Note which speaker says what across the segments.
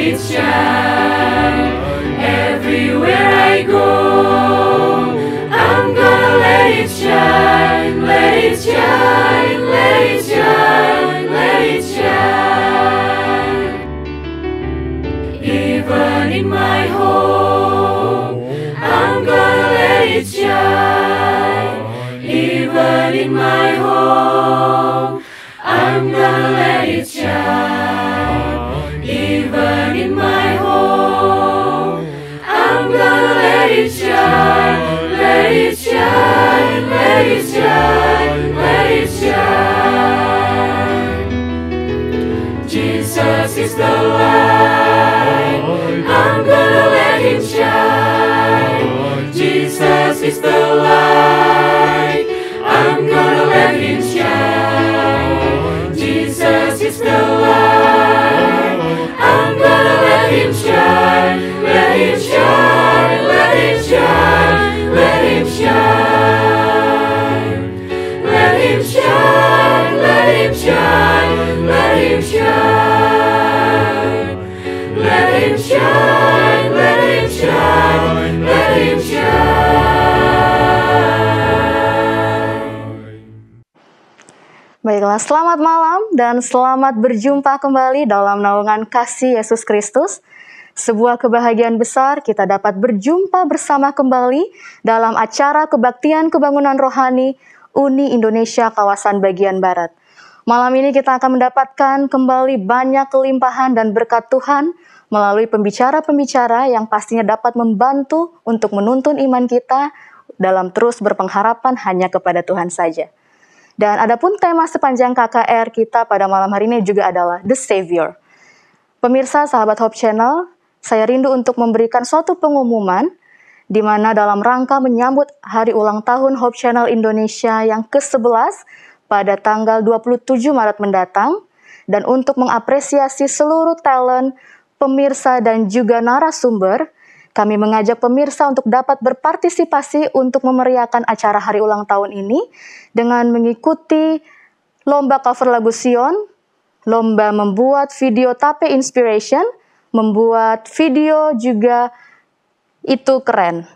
Speaker 1: streets shine.
Speaker 2: Baiklah, selamat malam dan selamat berjumpa kembali dalam naungan kasih Yesus Kristus. Sebuah kebahagiaan besar kita dapat berjumpa bersama kembali dalam acara kebaktian kebangunan rohani Uni Indonesia Kawasan Bagian Barat. Malam ini kita akan mendapatkan kembali banyak kelimpahan dan berkat Tuhan melalui pembicara-pembicara yang pastinya dapat membantu untuk menuntun iman kita dalam terus berpengharapan hanya kepada Tuhan saja. Dan adapun tema sepanjang KKR kita pada malam hari ini juga adalah The Savior. Pemirsa sahabat Hope Channel, saya rindu untuk memberikan suatu pengumuman di mana dalam rangka menyambut hari ulang tahun Hope Channel Indonesia yang ke-11 pada tanggal 27 Maret mendatang dan untuk mengapresiasi seluruh talent, pemirsa dan juga narasumber, kami mengajak pemirsa untuk dapat berpartisipasi untuk memeriahkan acara hari ulang tahun ini dengan mengikuti lomba cover lagu Sion, lomba membuat video tape inspiration, membuat video juga itu keren.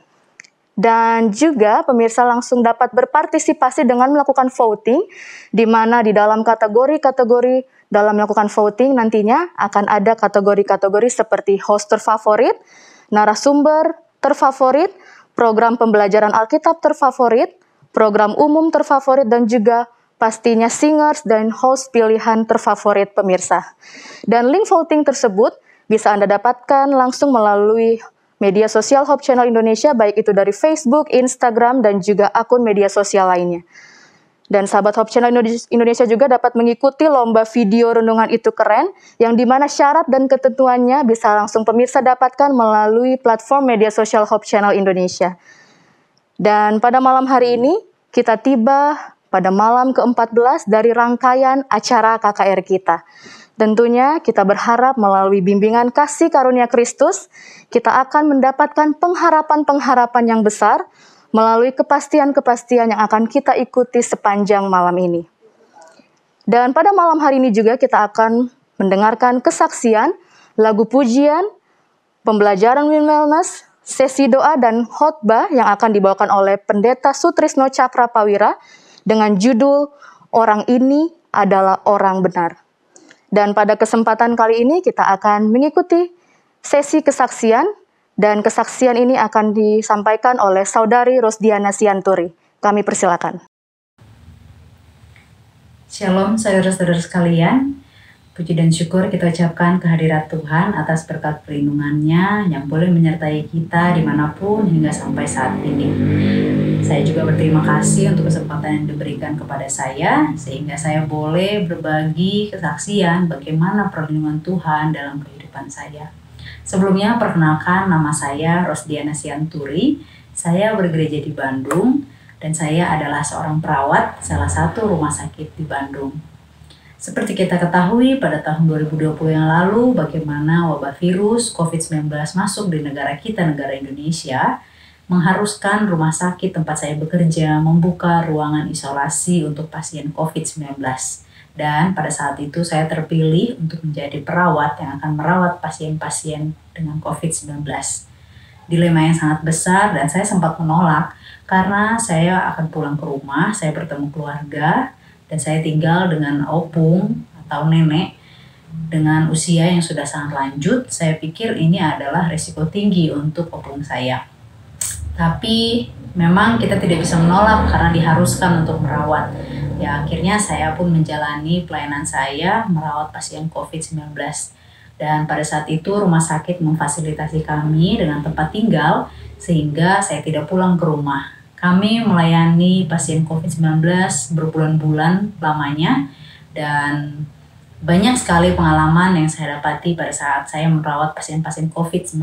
Speaker 2: Dan juga pemirsa langsung dapat berpartisipasi dengan melakukan voting, di mana di dalam kategori-kategori dalam melakukan voting nantinya akan ada kategori-kategori seperti host terfavorit, narasumber terfavorit, program pembelajaran Alkitab terfavorit, program umum terfavorit, dan juga pastinya singers dan host pilihan terfavorit pemirsa. Dan link voting tersebut bisa Anda dapatkan langsung melalui media sosial Hope Channel Indonesia baik itu dari Facebook, Instagram, dan juga akun media sosial lainnya. Dan sahabat Hope Channel Indonesia juga dapat mengikuti lomba video renungan itu keren, yang dimana syarat dan ketentuannya bisa langsung pemirsa dapatkan melalui platform media sosial Hope Channel Indonesia. Dan pada malam hari ini, kita tiba pada malam ke-14 dari rangkaian acara KKR kita. Tentunya kita berharap melalui bimbingan kasih karunia Kristus, kita akan mendapatkan pengharapan-pengharapan yang besar melalui kepastian-kepastian yang akan kita ikuti sepanjang malam ini. Dan pada malam hari ini juga kita akan mendengarkan kesaksian, lagu pujian, pembelajaran wellness, sesi doa dan khotbah yang akan dibawakan oleh Pendeta Sutrisno Cakra Pawira dengan judul Orang Ini Adalah Orang Benar. Dan pada kesempatan kali ini kita akan mengikuti sesi kesaksian dan kesaksian ini akan disampaikan oleh saudari Rosdiana Sianturi. Kami persilakan.
Speaker 3: Shalom saudara-saudara sekalian. Puji dan syukur kita ucapkan kehadirat Tuhan atas berkat perlindungannya yang boleh menyertai kita dimanapun hingga sampai saat ini. Saya juga berterima kasih untuk kesempatan yang diberikan kepada saya sehingga saya boleh berbagi kesaksian bagaimana perlindungan Tuhan dalam kehidupan saya. Sebelumnya perkenalkan nama saya Rosdiana Sianturi. Saya bergereja di Bandung dan saya adalah seorang perawat salah satu rumah sakit di Bandung. Seperti kita ketahui pada tahun 2020 yang lalu bagaimana wabah virus COVID-19 masuk di negara kita, negara Indonesia, mengharuskan rumah sakit tempat saya bekerja membuka ruangan isolasi untuk pasien COVID-19. Dan pada saat itu saya terpilih untuk menjadi perawat yang akan merawat pasien-pasien dengan COVID-19. Dilema yang sangat besar dan saya sempat menolak karena saya akan pulang ke rumah, saya bertemu keluarga, dan saya tinggal dengan opung atau nenek dengan usia yang sudah sangat lanjut, saya pikir ini adalah risiko tinggi untuk opung saya. Tapi memang kita tidak bisa menolak karena diharuskan untuk merawat. Ya akhirnya saya pun menjalani pelayanan saya merawat pasien COVID-19. Dan pada saat itu rumah sakit memfasilitasi kami dengan tempat tinggal sehingga saya tidak pulang ke rumah kami melayani pasien COVID-19 berbulan-bulan lamanya dan banyak sekali pengalaman yang saya dapati pada saat saya merawat pasien-pasien COVID-19.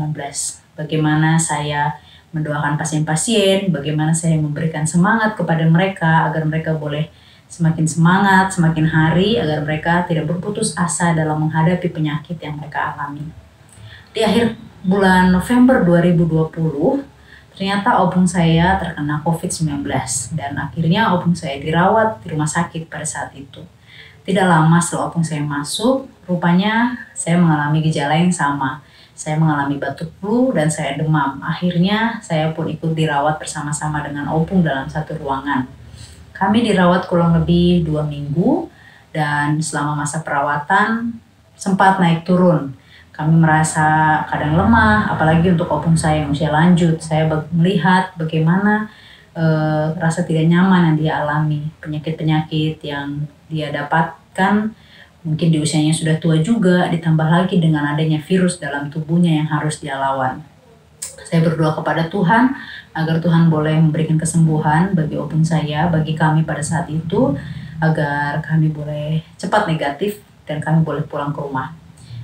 Speaker 3: Bagaimana saya mendoakan pasien-pasien, bagaimana saya memberikan semangat kepada mereka agar mereka boleh semakin semangat, semakin hari agar mereka tidak berputus asa dalam menghadapi penyakit yang mereka alami. Di akhir bulan November 2020, Ternyata opung saya terkena COVID-19 dan akhirnya opung saya dirawat di rumah sakit pada saat itu. Tidak lama setelah opung saya masuk, rupanya saya mengalami gejala yang sama. Saya mengalami batuk flu dan saya demam. Akhirnya saya pun ikut dirawat bersama-sama dengan opung dalam satu ruangan. Kami dirawat kurang lebih dua minggu dan selama masa perawatan sempat naik turun kami merasa kadang lemah, apalagi untuk opung saya yang usia lanjut. Saya melihat bagaimana uh, rasa tidak nyaman yang dia alami, penyakit-penyakit yang dia dapatkan mungkin di usianya sudah tua juga, ditambah lagi dengan adanya virus dalam tubuhnya yang harus dia lawan. Saya berdoa kepada Tuhan agar Tuhan boleh memberikan kesembuhan bagi opung saya, bagi kami pada saat itu, agar kami boleh cepat negatif dan kami boleh pulang ke rumah.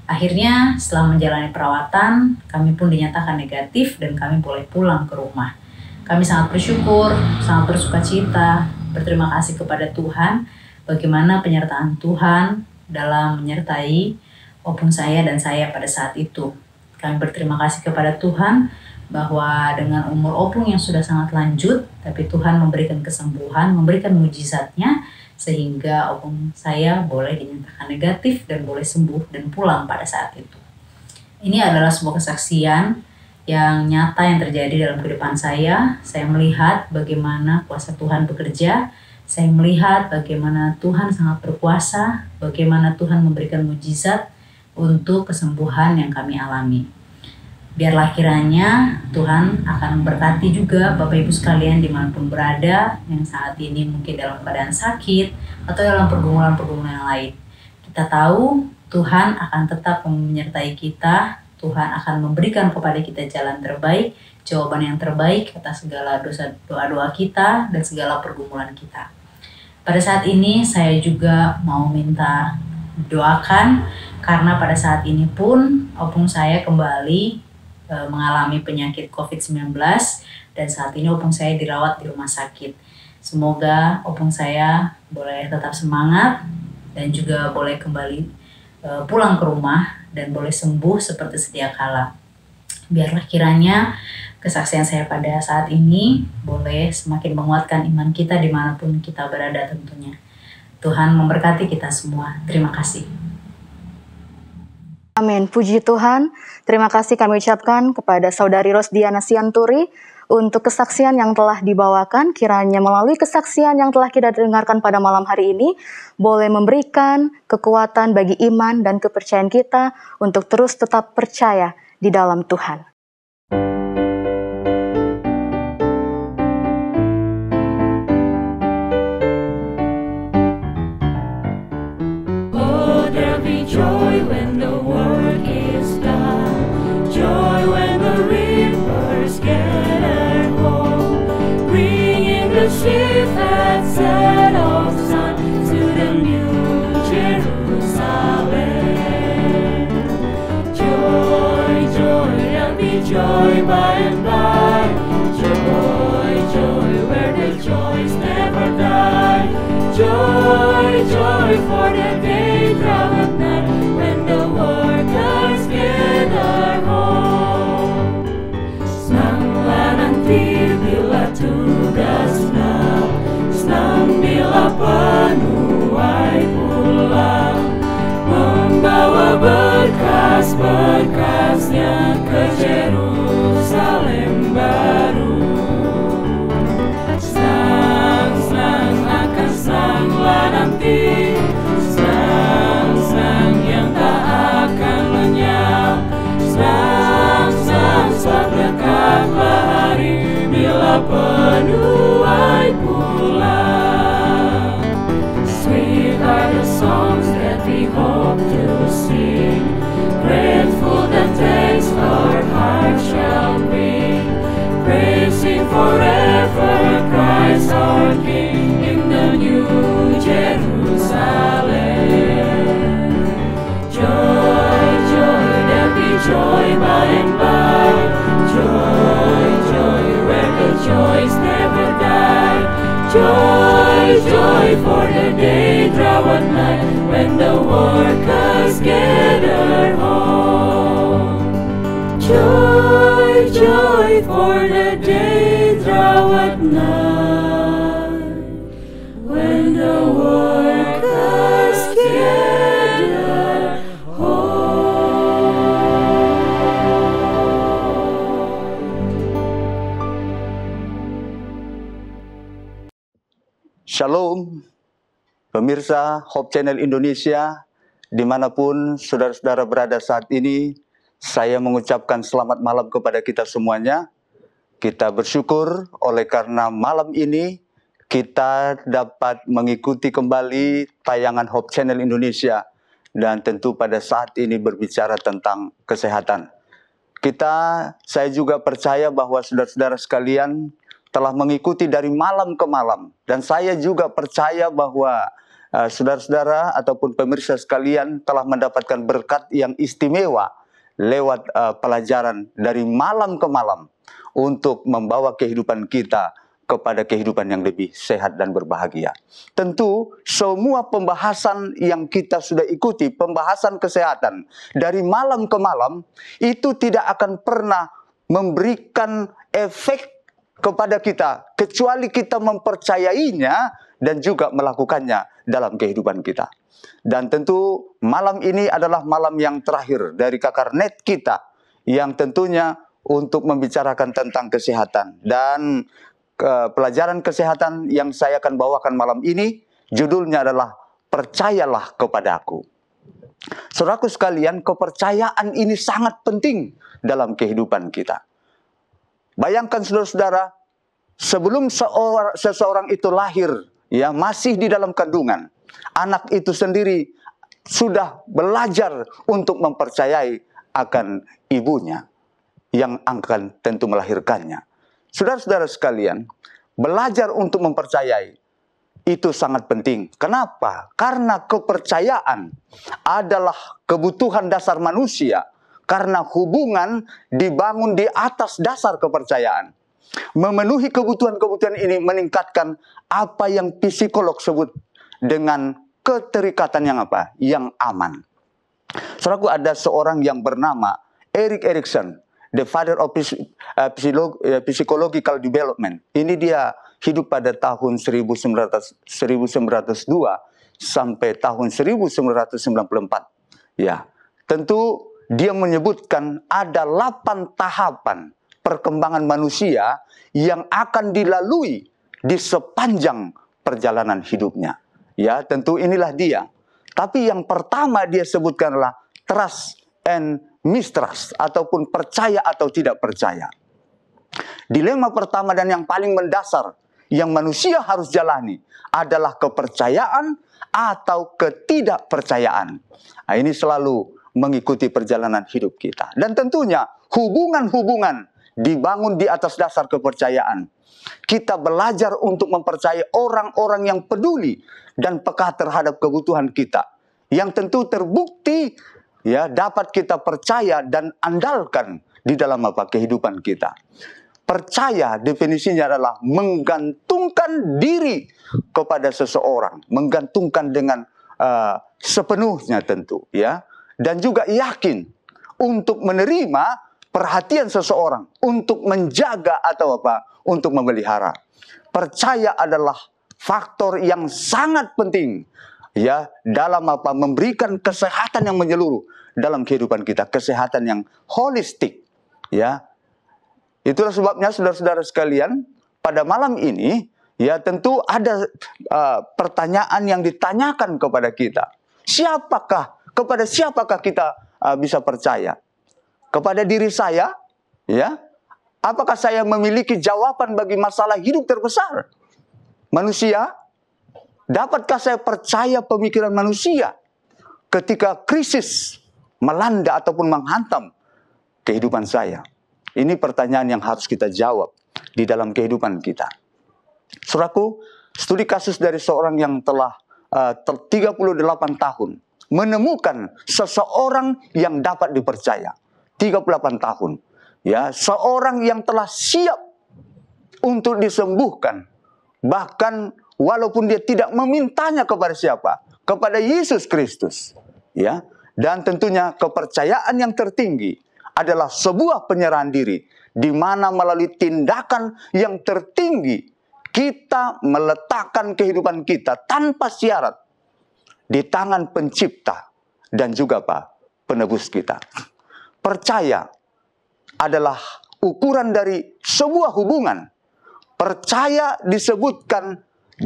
Speaker 3: Akhirnya setelah menjalani perawatan, kami pun dinyatakan negatif dan kami boleh pulang ke rumah. Kami sangat bersyukur, sangat bersuka cita, berterima kasih kepada Tuhan bagaimana penyertaan Tuhan dalam menyertai opung saya dan saya pada saat itu. Kami berterima kasih kepada Tuhan bahwa dengan umur opung yang sudah sangat lanjut, tapi Tuhan memberikan kesembuhan, memberikan mujizatnya, sehingga opung saya boleh dinyatakan negatif dan boleh sembuh dan pulang pada saat itu. Ini adalah sebuah kesaksian yang nyata yang terjadi dalam kehidupan saya. Saya melihat bagaimana kuasa Tuhan bekerja, saya melihat bagaimana Tuhan sangat berkuasa, bagaimana Tuhan memberikan mujizat untuk kesembuhan yang kami alami biarlah kiranya Tuhan akan memberkati juga Bapak Ibu sekalian dimanapun berada yang saat ini mungkin dalam keadaan sakit atau dalam pergumulan-pergumulan yang lain. Kita tahu Tuhan akan tetap menyertai kita, Tuhan akan memberikan kepada kita jalan terbaik, jawaban yang terbaik atas segala dosa doa-doa kita dan segala pergumulan kita. Pada saat ini saya juga mau minta doakan karena pada saat ini pun opung saya kembali Eh, mengalami penyakit COVID-19 dan saat ini opung saya dirawat di rumah sakit. Semoga opung saya boleh tetap semangat dan juga boleh kembali eh, pulang ke rumah dan boleh sembuh seperti sedia kala. Biarlah kiranya kesaksian saya pada saat ini boleh semakin menguatkan iman kita dimanapun kita berada tentunya. Tuhan memberkati kita semua. Terima kasih.
Speaker 2: Amin. Puji Tuhan. Terima kasih kami ucapkan kepada Saudari Rosdiana Sianturi untuk kesaksian yang telah dibawakan. Kiranya melalui kesaksian yang telah kita dengarkan pada malam hari ini, boleh memberikan kekuatan bagi iman dan kepercayaan kita untuk terus tetap percaya di dalam Tuhan.
Speaker 1: joy by and by. Joy, joy, where the joys never die. Joy, joy for the day. Christ our King in the New Jerusalem. Joy, joy, there be joy by and by. Joy, joy, where the joys never die. Joy, joy, for the day draweth night when the workers gather home. Joy, joy, for the day draweth night.
Speaker 4: Pemirsa Hope Channel Indonesia, dimanapun saudara-saudara berada saat ini, saya mengucapkan selamat malam kepada kita semuanya. Kita bersyukur oleh karena malam ini kita dapat mengikuti kembali tayangan Hope Channel Indonesia dan tentu pada saat ini berbicara tentang kesehatan. Kita, saya juga percaya bahwa saudara-saudara sekalian telah mengikuti dari malam ke malam dan saya juga percaya bahwa Eh, saudara-saudara uh, ataupun pemirsa sekalian telah mendapatkan berkat yang istimewa lewat uh, pelajaran dari malam ke malam untuk membawa kehidupan kita kepada kehidupan yang lebih sehat dan berbahagia. Tentu semua pembahasan yang kita sudah ikuti, pembahasan kesehatan dari malam ke malam itu tidak akan pernah memberikan efek kepada kita kecuali kita mempercayainya dan juga melakukannya dalam kehidupan kita. Dan tentu malam ini adalah malam yang terakhir dari kakar net kita yang tentunya untuk membicarakan tentang kesehatan dan ke pelajaran kesehatan yang saya akan bawakan malam ini judulnya adalah percayalah kepada aku. Saudaraku sekalian, kepercayaan ini sangat penting dalam kehidupan kita. Bayangkan saudara-saudara, sebelum seseorang itu lahir, ya masih di dalam kandungan, anak itu sendiri sudah belajar untuk mempercayai akan ibunya yang akan tentu melahirkannya. Saudara-saudara sekalian, belajar untuk mempercayai itu sangat penting. Kenapa? Karena kepercayaan adalah kebutuhan dasar manusia. Karena hubungan dibangun di atas dasar kepercayaan. Memenuhi kebutuhan-kebutuhan ini meningkatkan apa yang psikolog sebut dengan keterikatan yang apa? Yang aman. Saudaraku ada seorang yang bernama Eric Erikson, the father of psychological eh, eh, development. Ini dia hidup pada tahun 1900, 1902 sampai tahun 1994. Ya, tentu dia menyebutkan ada 8 tahapan perkembangan manusia yang akan dilalui di sepanjang perjalanan hidupnya. Ya, tentu inilah dia. Tapi yang pertama dia sebutkanlah trust and mistrust ataupun percaya atau tidak percaya. Dilema pertama dan yang paling mendasar yang manusia harus jalani adalah kepercayaan atau ketidakpercayaan. Nah, ini selalu mengikuti perjalanan hidup kita. Dan tentunya hubungan-hubungan dibangun di atas dasar kepercayaan. Kita belajar untuk mempercayai orang-orang yang peduli dan peka terhadap kebutuhan kita. Yang tentu terbukti ya dapat kita percaya dan andalkan di dalam apa kehidupan kita. Percaya definisinya adalah menggantungkan diri kepada seseorang, menggantungkan dengan uh, sepenuhnya tentu ya dan juga yakin untuk menerima perhatian seseorang untuk menjaga atau apa? Untuk memelihara. Percaya adalah faktor yang sangat penting ya dalam apa memberikan kesehatan yang menyeluruh dalam kehidupan kita, kesehatan yang holistik ya. Itulah sebabnya saudara-saudara sekalian, pada malam ini ya tentu ada uh, pertanyaan yang ditanyakan kepada kita. Siapakah kepada siapakah kita uh, bisa percaya? kepada diri saya, ya, apakah saya memiliki jawaban bagi masalah hidup terbesar manusia? Dapatkah saya percaya pemikiran manusia ketika krisis melanda ataupun menghantam kehidupan saya? Ini pertanyaan yang harus kita jawab di dalam kehidupan kita. Suraku, studi kasus dari seorang yang telah eh, uh, 38 tahun menemukan seseorang yang dapat dipercaya 38 tahun. Ya, seorang yang telah siap untuk disembuhkan. Bahkan walaupun dia tidak memintanya kepada siapa, kepada Yesus Kristus. Ya, dan tentunya kepercayaan yang tertinggi adalah sebuah penyerahan diri di mana melalui tindakan yang tertinggi kita meletakkan kehidupan kita tanpa syarat di tangan pencipta dan juga Pak penebus kita percaya adalah ukuran dari sebuah hubungan. Percaya disebutkan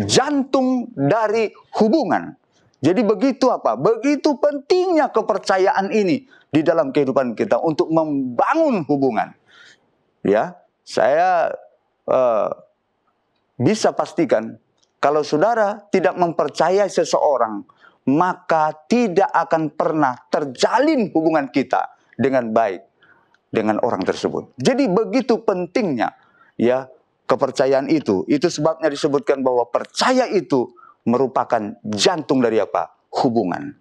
Speaker 4: jantung dari hubungan. Jadi begitu apa? Begitu pentingnya kepercayaan ini di dalam kehidupan kita untuk membangun hubungan. Ya, saya uh, bisa pastikan kalau saudara tidak mempercayai seseorang, maka tidak akan pernah terjalin hubungan kita dengan baik dengan orang tersebut. Jadi begitu pentingnya ya kepercayaan itu. Itu sebabnya disebutkan bahwa percaya itu merupakan jantung dari apa? hubungan.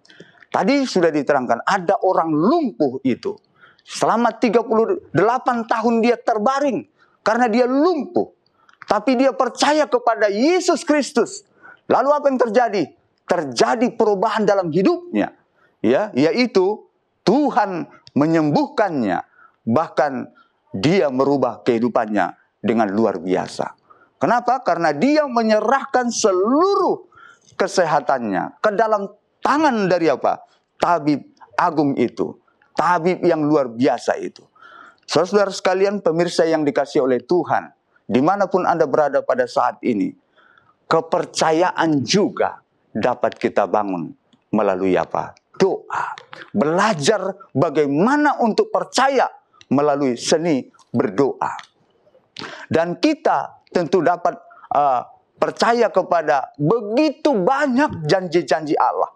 Speaker 4: Tadi sudah diterangkan ada orang lumpuh itu. Selama 38 tahun dia terbaring karena dia lumpuh. Tapi dia percaya kepada Yesus Kristus. Lalu apa yang terjadi? Terjadi perubahan dalam hidupnya. Ya, yaitu Tuhan menyembuhkannya, bahkan dia merubah kehidupannya dengan luar biasa. Kenapa? Karena dia menyerahkan seluruh kesehatannya ke dalam tangan dari apa? Tabib agung itu, tabib yang luar biasa itu. Saudara-saudara sekalian, pemirsa yang dikasih oleh Tuhan, dimanapun Anda berada pada saat ini, kepercayaan juga dapat kita bangun melalui apa? doa belajar bagaimana untuk percaya melalui seni berdoa. Dan kita tentu dapat uh, percaya kepada begitu banyak janji-janji Allah.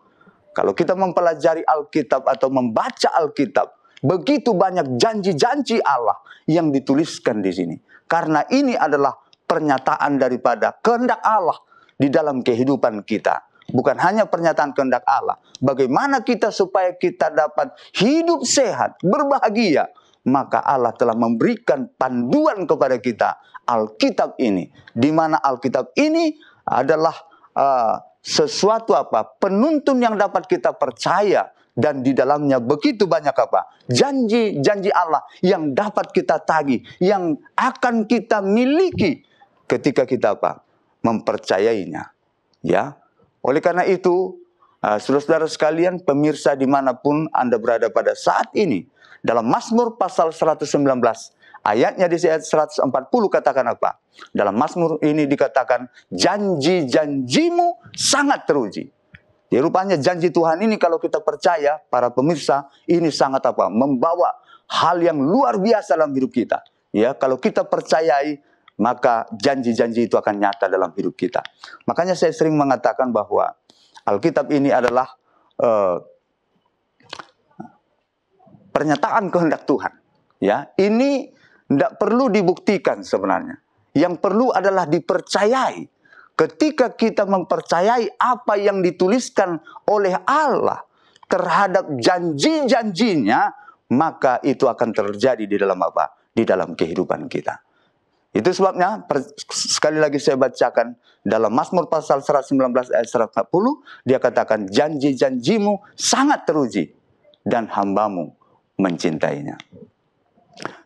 Speaker 4: Kalau kita mempelajari Alkitab atau membaca Alkitab, begitu banyak janji-janji Allah yang dituliskan di sini. Karena ini adalah pernyataan daripada kehendak Allah di dalam kehidupan kita bukan hanya pernyataan kehendak Allah. Bagaimana kita supaya kita dapat hidup sehat, berbahagia. Maka Allah telah memberikan panduan kepada kita Alkitab ini. Di mana Alkitab ini adalah uh, sesuatu apa? Penuntun yang dapat kita percaya dan di dalamnya begitu banyak apa? Janji-janji Allah yang dapat kita tagih, yang akan kita miliki ketika kita apa? mempercayainya. Ya, oleh karena itu, ah, saudara-saudara sekalian, pemirsa dimanapun Anda berada pada saat ini, dalam Mazmur pasal 119, ayatnya di ayat 140 katakan apa? Dalam Mazmur ini dikatakan, janji-janjimu sangat teruji. Jadi ya, rupanya janji Tuhan ini kalau kita percaya, para pemirsa, ini sangat apa? Membawa hal yang luar biasa dalam hidup kita. Ya, kalau kita percayai maka janji-janji itu akan nyata dalam hidup kita. Makanya saya sering mengatakan bahwa Alkitab ini adalah uh, pernyataan kehendak Tuhan. Ya, ini tidak perlu dibuktikan sebenarnya. Yang perlu adalah dipercayai. Ketika kita mempercayai apa yang dituliskan oleh Allah terhadap janji-janjinya, maka itu akan terjadi di dalam apa? Di dalam kehidupan kita. Itu sebabnya sekali lagi saya bacakan dalam Mazmur pasal 119 ayat 140 dia katakan janji-janjimu sangat teruji dan hambamu mencintainya.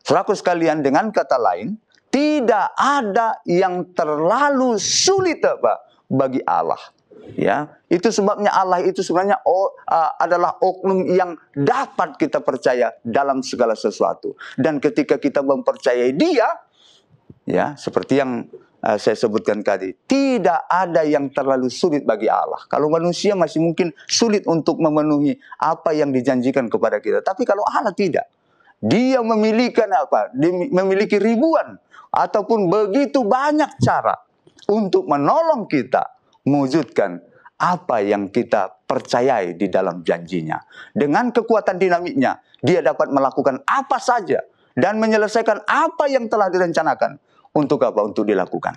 Speaker 4: Selaku sekalian dengan kata lain, tidak ada yang terlalu sulit apa bagi Allah. Ya, itu sebabnya Allah itu sebenarnya oh, uh, adalah oknum yang dapat kita percaya dalam segala sesuatu. Dan ketika kita mempercayai Dia, ya seperti yang uh, saya sebutkan tadi tidak ada yang terlalu sulit bagi Allah kalau manusia masih mungkin sulit untuk memenuhi apa yang dijanjikan kepada kita tapi kalau Allah tidak dia memiliki apa memiliki ribuan ataupun begitu banyak cara untuk menolong kita mewujudkan apa yang kita percayai di dalam janjinya. Dengan kekuatan dinamiknya, dia dapat melakukan apa saja dan menyelesaikan apa yang telah direncanakan. Untuk apa? Untuk dilakukan.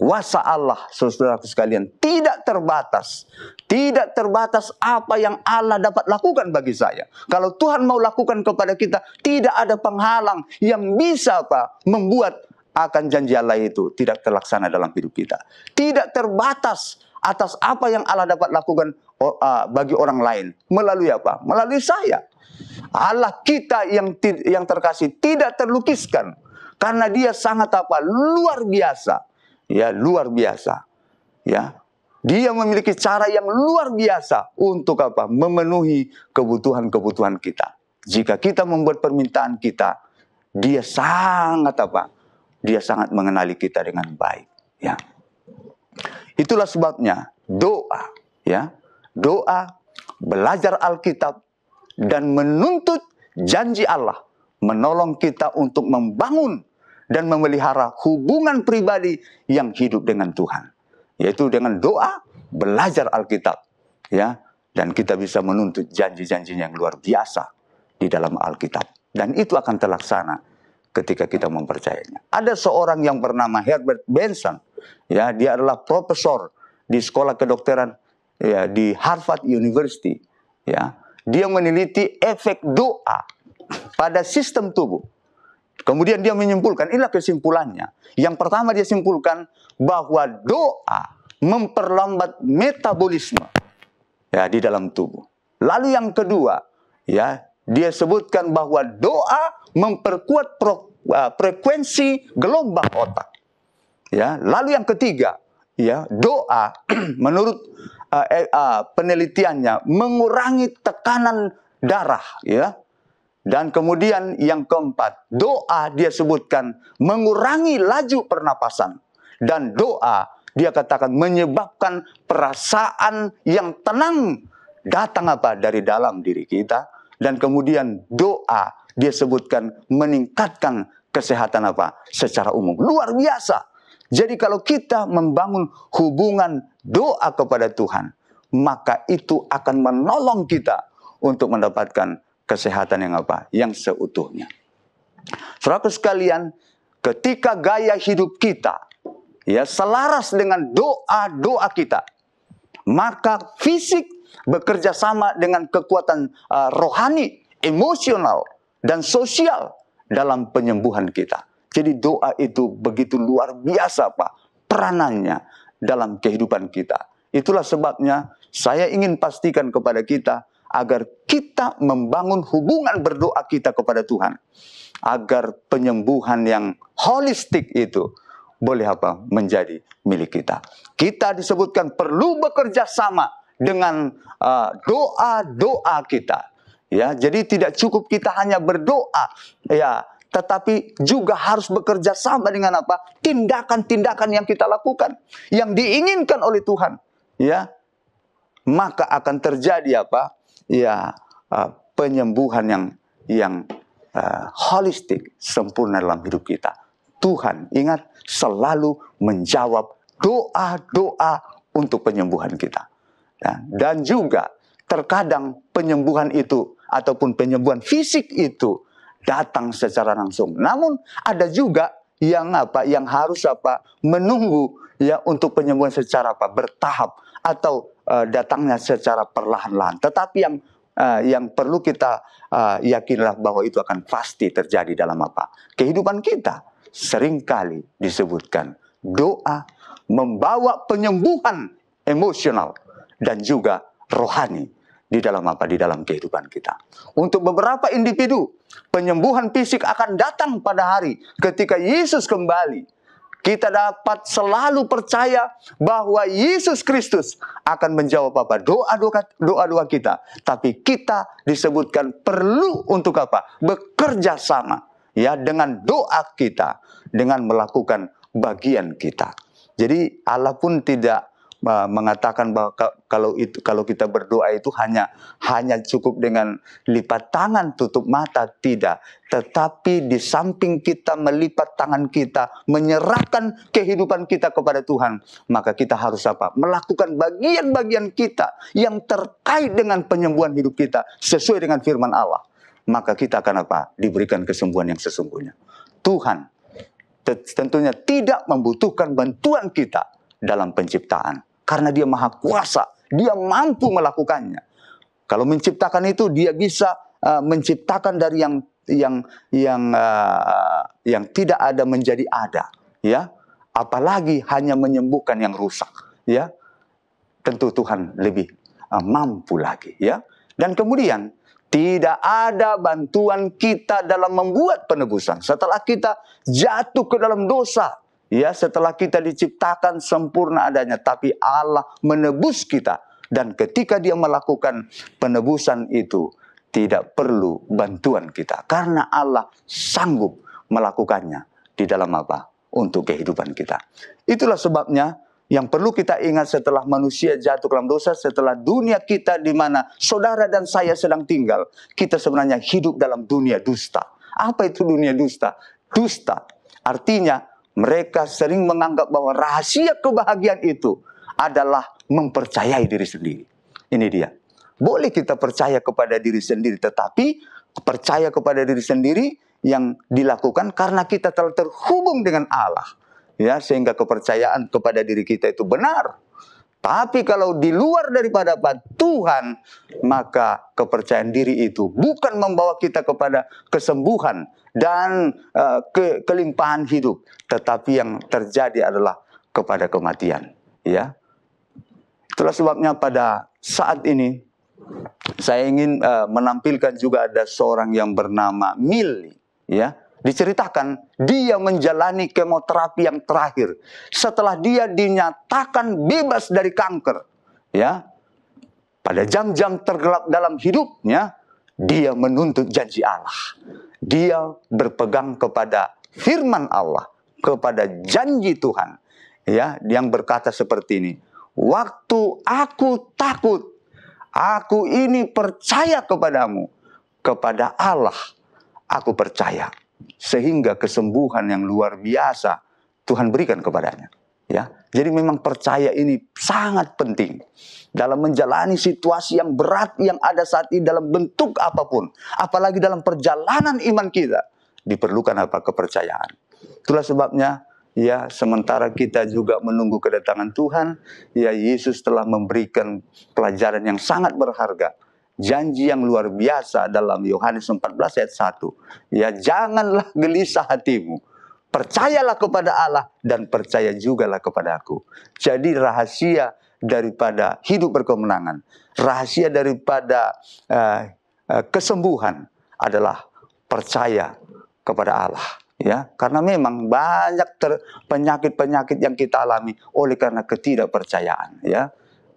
Speaker 4: Kuasa Allah, saudara-saudara sekalian, tidak terbatas. Tidak terbatas apa yang Allah dapat lakukan bagi saya. Kalau Tuhan mau lakukan kepada kita, tidak ada penghalang yang bisa apa membuat akan janji Allah itu tidak terlaksana dalam hidup kita. Tidak terbatas atas apa yang Allah dapat lakukan oh, ah, bagi orang lain melalui apa? Melalui saya. Allah kita yang yang terkasih tidak terlukiskan karena dia sangat apa? luar biasa. Ya, luar biasa. Ya. Dia memiliki cara yang luar biasa untuk apa? memenuhi kebutuhan-kebutuhan kita. Jika kita membuat permintaan kita, dia sangat apa? Dia sangat mengenali kita dengan baik, ya. Itulah sebabnya doa, ya. Doa, belajar Alkitab dan menuntut janji Allah menolong kita untuk membangun dan memelihara hubungan pribadi yang hidup dengan Tuhan, yaitu dengan doa, belajar Alkitab, ya, dan kita bisa menuntut janji janji yang luar biasa di dalam Alkitab, dan itu akan terlaksana ketika kita mempercayainya. Ada seorang yang bernama Herbert Benson, ya, dia adalah profesor di sekolah kedokteran ya di Harvard University, ya, dia meneliti efek doa pada sistem tubuh Kemudian dia menyimpulkan, inilah kesimpulannya. Yang pertama dia simpulkan bahwa doa memperlambat metabolisme ya di dalam tubuh. Lalu yang kedua, ya, dia sebutkan bahwa doa memperkuat pro, uh, frekuensi gelombang otak. Ya, lalu yang ketiga, ya, doa menurut uh, uh, penelitiannya mengurangi tekanan darah, ya. Dan kemudian yang keempat, doa dia sebutkan mengurangi laju pernapasan. Dan doa dia katakan menyebabkan perasaan yang tenang datang apa dari dalam diri kita. Dan kemudian doa dia sebutkan meningkatkan kesehatan apa secara umum. Luar biasa. Jadi kalau kita membangun hubungan doa kepada Tuhan, maka itu akan menolong kita untuk mendapatkan kesehatan yang apa? Yang seutuhnya. Saudaraku sekalian, ketika gaya hidup kita ya selaras dengan doa-doa kita, maka fisik bekerja sama dengan kekuatan uh, rohani, emosional dan sosial dalam penyembuhan kita. Jadi doa itu begitu luar biasa, Pak, peranannya dalam kehidupan kita. Itulah sebabnya saya ingin pastikan kepada kita agar kita membangun hubungan berdoa kita kepada Tuhan agar penyembuhan yang holistik itu boleh apa menjadi milik kita. Kita disebutkan perlu bekerja sama dengan uh, doa-doa uh, kita. Ya, jadi tidak cukup kita hanya berdoa, ya, tetapi juga harus bekerja sama dengan apa? tindakan-tindakan yang kita lakukan yang diinginkan oleh Tuhan, ya. Maka akan terjadi apa? ya uh, penyembuhan yang yang uh, holistik sempurna dalam hidup kita. Tuhan ingat selalu menjawab doa-doa untuk penyembuhan kita. dan juga terkadang penyembuhan itu ataupun penyembuhan fisik itu datang secara langsung. Namun ada juga yang apa yang harus apa menunggu ya untuk penyembuhan secara apa bertahap atau uh, datangnya secara perlahan-lahan. Tetapi yang uh, yang perlu kita uh, yakinlah bahwa itu akan pasti terjadi dalam apa kehidupan kita. Seringkali disebutkan doa membawa penyembuhan emosional dan juga rohani di dalam apa di dalam kehidupan kita. Untuk beberapa individu, penyembuhan fisik akan datang pada hari ketika Yesus kembali kita dapat selalu percaya bahwa Yesus Kristus akan menjawab apa doa-doa doa-doa kita. Tapi kita disebutkan perlu untuk apa? Bekerja sama ya dengan doa kita, dengan melakukan bagian kita. Jadi Allah pun tidak mengatakan bahwa kalau itu kalau kita berdoa itu hanya hanya cukup dengan lipat tangan tutup mata tidak tetapi di samping kita melipat tangan kita menyerahkan kehidupan kita kepada Tuhan maka kita harus apa melakukan bagian-bagian kita yang terkait dengan penyembuhan hidup kita sesuai dengan firman Allah maka kita akan apa diberikan kesembuhan yang sesungguhnya Tuhan tentunya tidak membutuhkan bantuan kita dalam penciptaan. Karena dia maha kuasa, dia mampu melakukannya. Kalau menciptakan itu dia bisa uh, menciptakan dari yang yang yang uh, yang tidak ada menjadi ada, ya. Apalagi hanya menyembuhkan yang rusak, ya. Tentu Tuhan lebih uh, mampu lagi, ya. Dan kemudian tidak ada bantuan kita dalam membuat penebusan. Setelah kita jatuh ke dalam dosa, Ya, setelah kita diciptakan sempurna adanya, tapi Allah menebus kita dan ketika dia melakukan penebusan itu tidak perlu bantuan kita karena Allah sanggup melakukannya di dalam apa? untuk kehidupan kita. Itulah sebabnya yang perlu kita ingat setelah manusia jatuh dalam dosa, setelah dunia kita di mana saudara dan saya sedang tinggal, kita sebenarnya hidup dalam dunia dusta. Apa itu dunia dusta? Dusta artinya mereka sering menganggap bahwa rahasia kebahagiaan itu adalah mempercayai diri sendiri. Ini dia. Boleh kita percaya kepada diri sendiri, tetapi percaya kepada diri sendiri yang dilakukan karena kita telah terhubung dengan Allah. Ya, sehingga kepercayaan kepada diri kita itu benar. Tapi kalau di luar daripada Tuhan, maka kepercayaan diri itu bukan membawa kita kepada kesembuhan dan uh, ke kelimpahan hidup, tetapi yang terjadi adalah kepada kematian, ya. Itulah sebabnya pada saat ini saya ingin uh, menampilkan juga ada seorang yang bernama Mil, ya diceritakan dia menjalani kemoterapi yang terakhir setelah dia dinyatakan bebas dari kanker ya pada jam-jam tergelap dalam hidupnya dia menuntut janji Allah dia berpegang kepada firman Allah kepada janji Tuhan ya yang berkata seperti ini waktu aku takut aku ini percaya kepadamu kepada Allah aku percaya sehingga kesembuhan yang luar biasa Tuhan berikan kepadanya. Ya, jadi memang percaya ini sangat penting dalam menjalani situasi yang berat yang ada saat ini dalam bentuk apapun, apalagi dalam perjalanan iman kita diperlukan apa kepercayaan. Itulah sebabnya ya sementara kita juga menunggu kedatangan Tuhan, ya Yesus telah memberikan pelajaran yang sangat berharga janji yang luar biasa dalam Yohanes 14 ayat 1. Ya, janganlah gelisah hatimu. Percayalah kepada Allah dan percaya jugalah kepada aku. Jadi rahasia daripada hidup berkemenangan, rahasia daripada uh, kesembuhan adalah percaya kepada Allah ya karena memang banyak penyakit-penyakit yang kita alami oleh karena ketidakpercayaan ya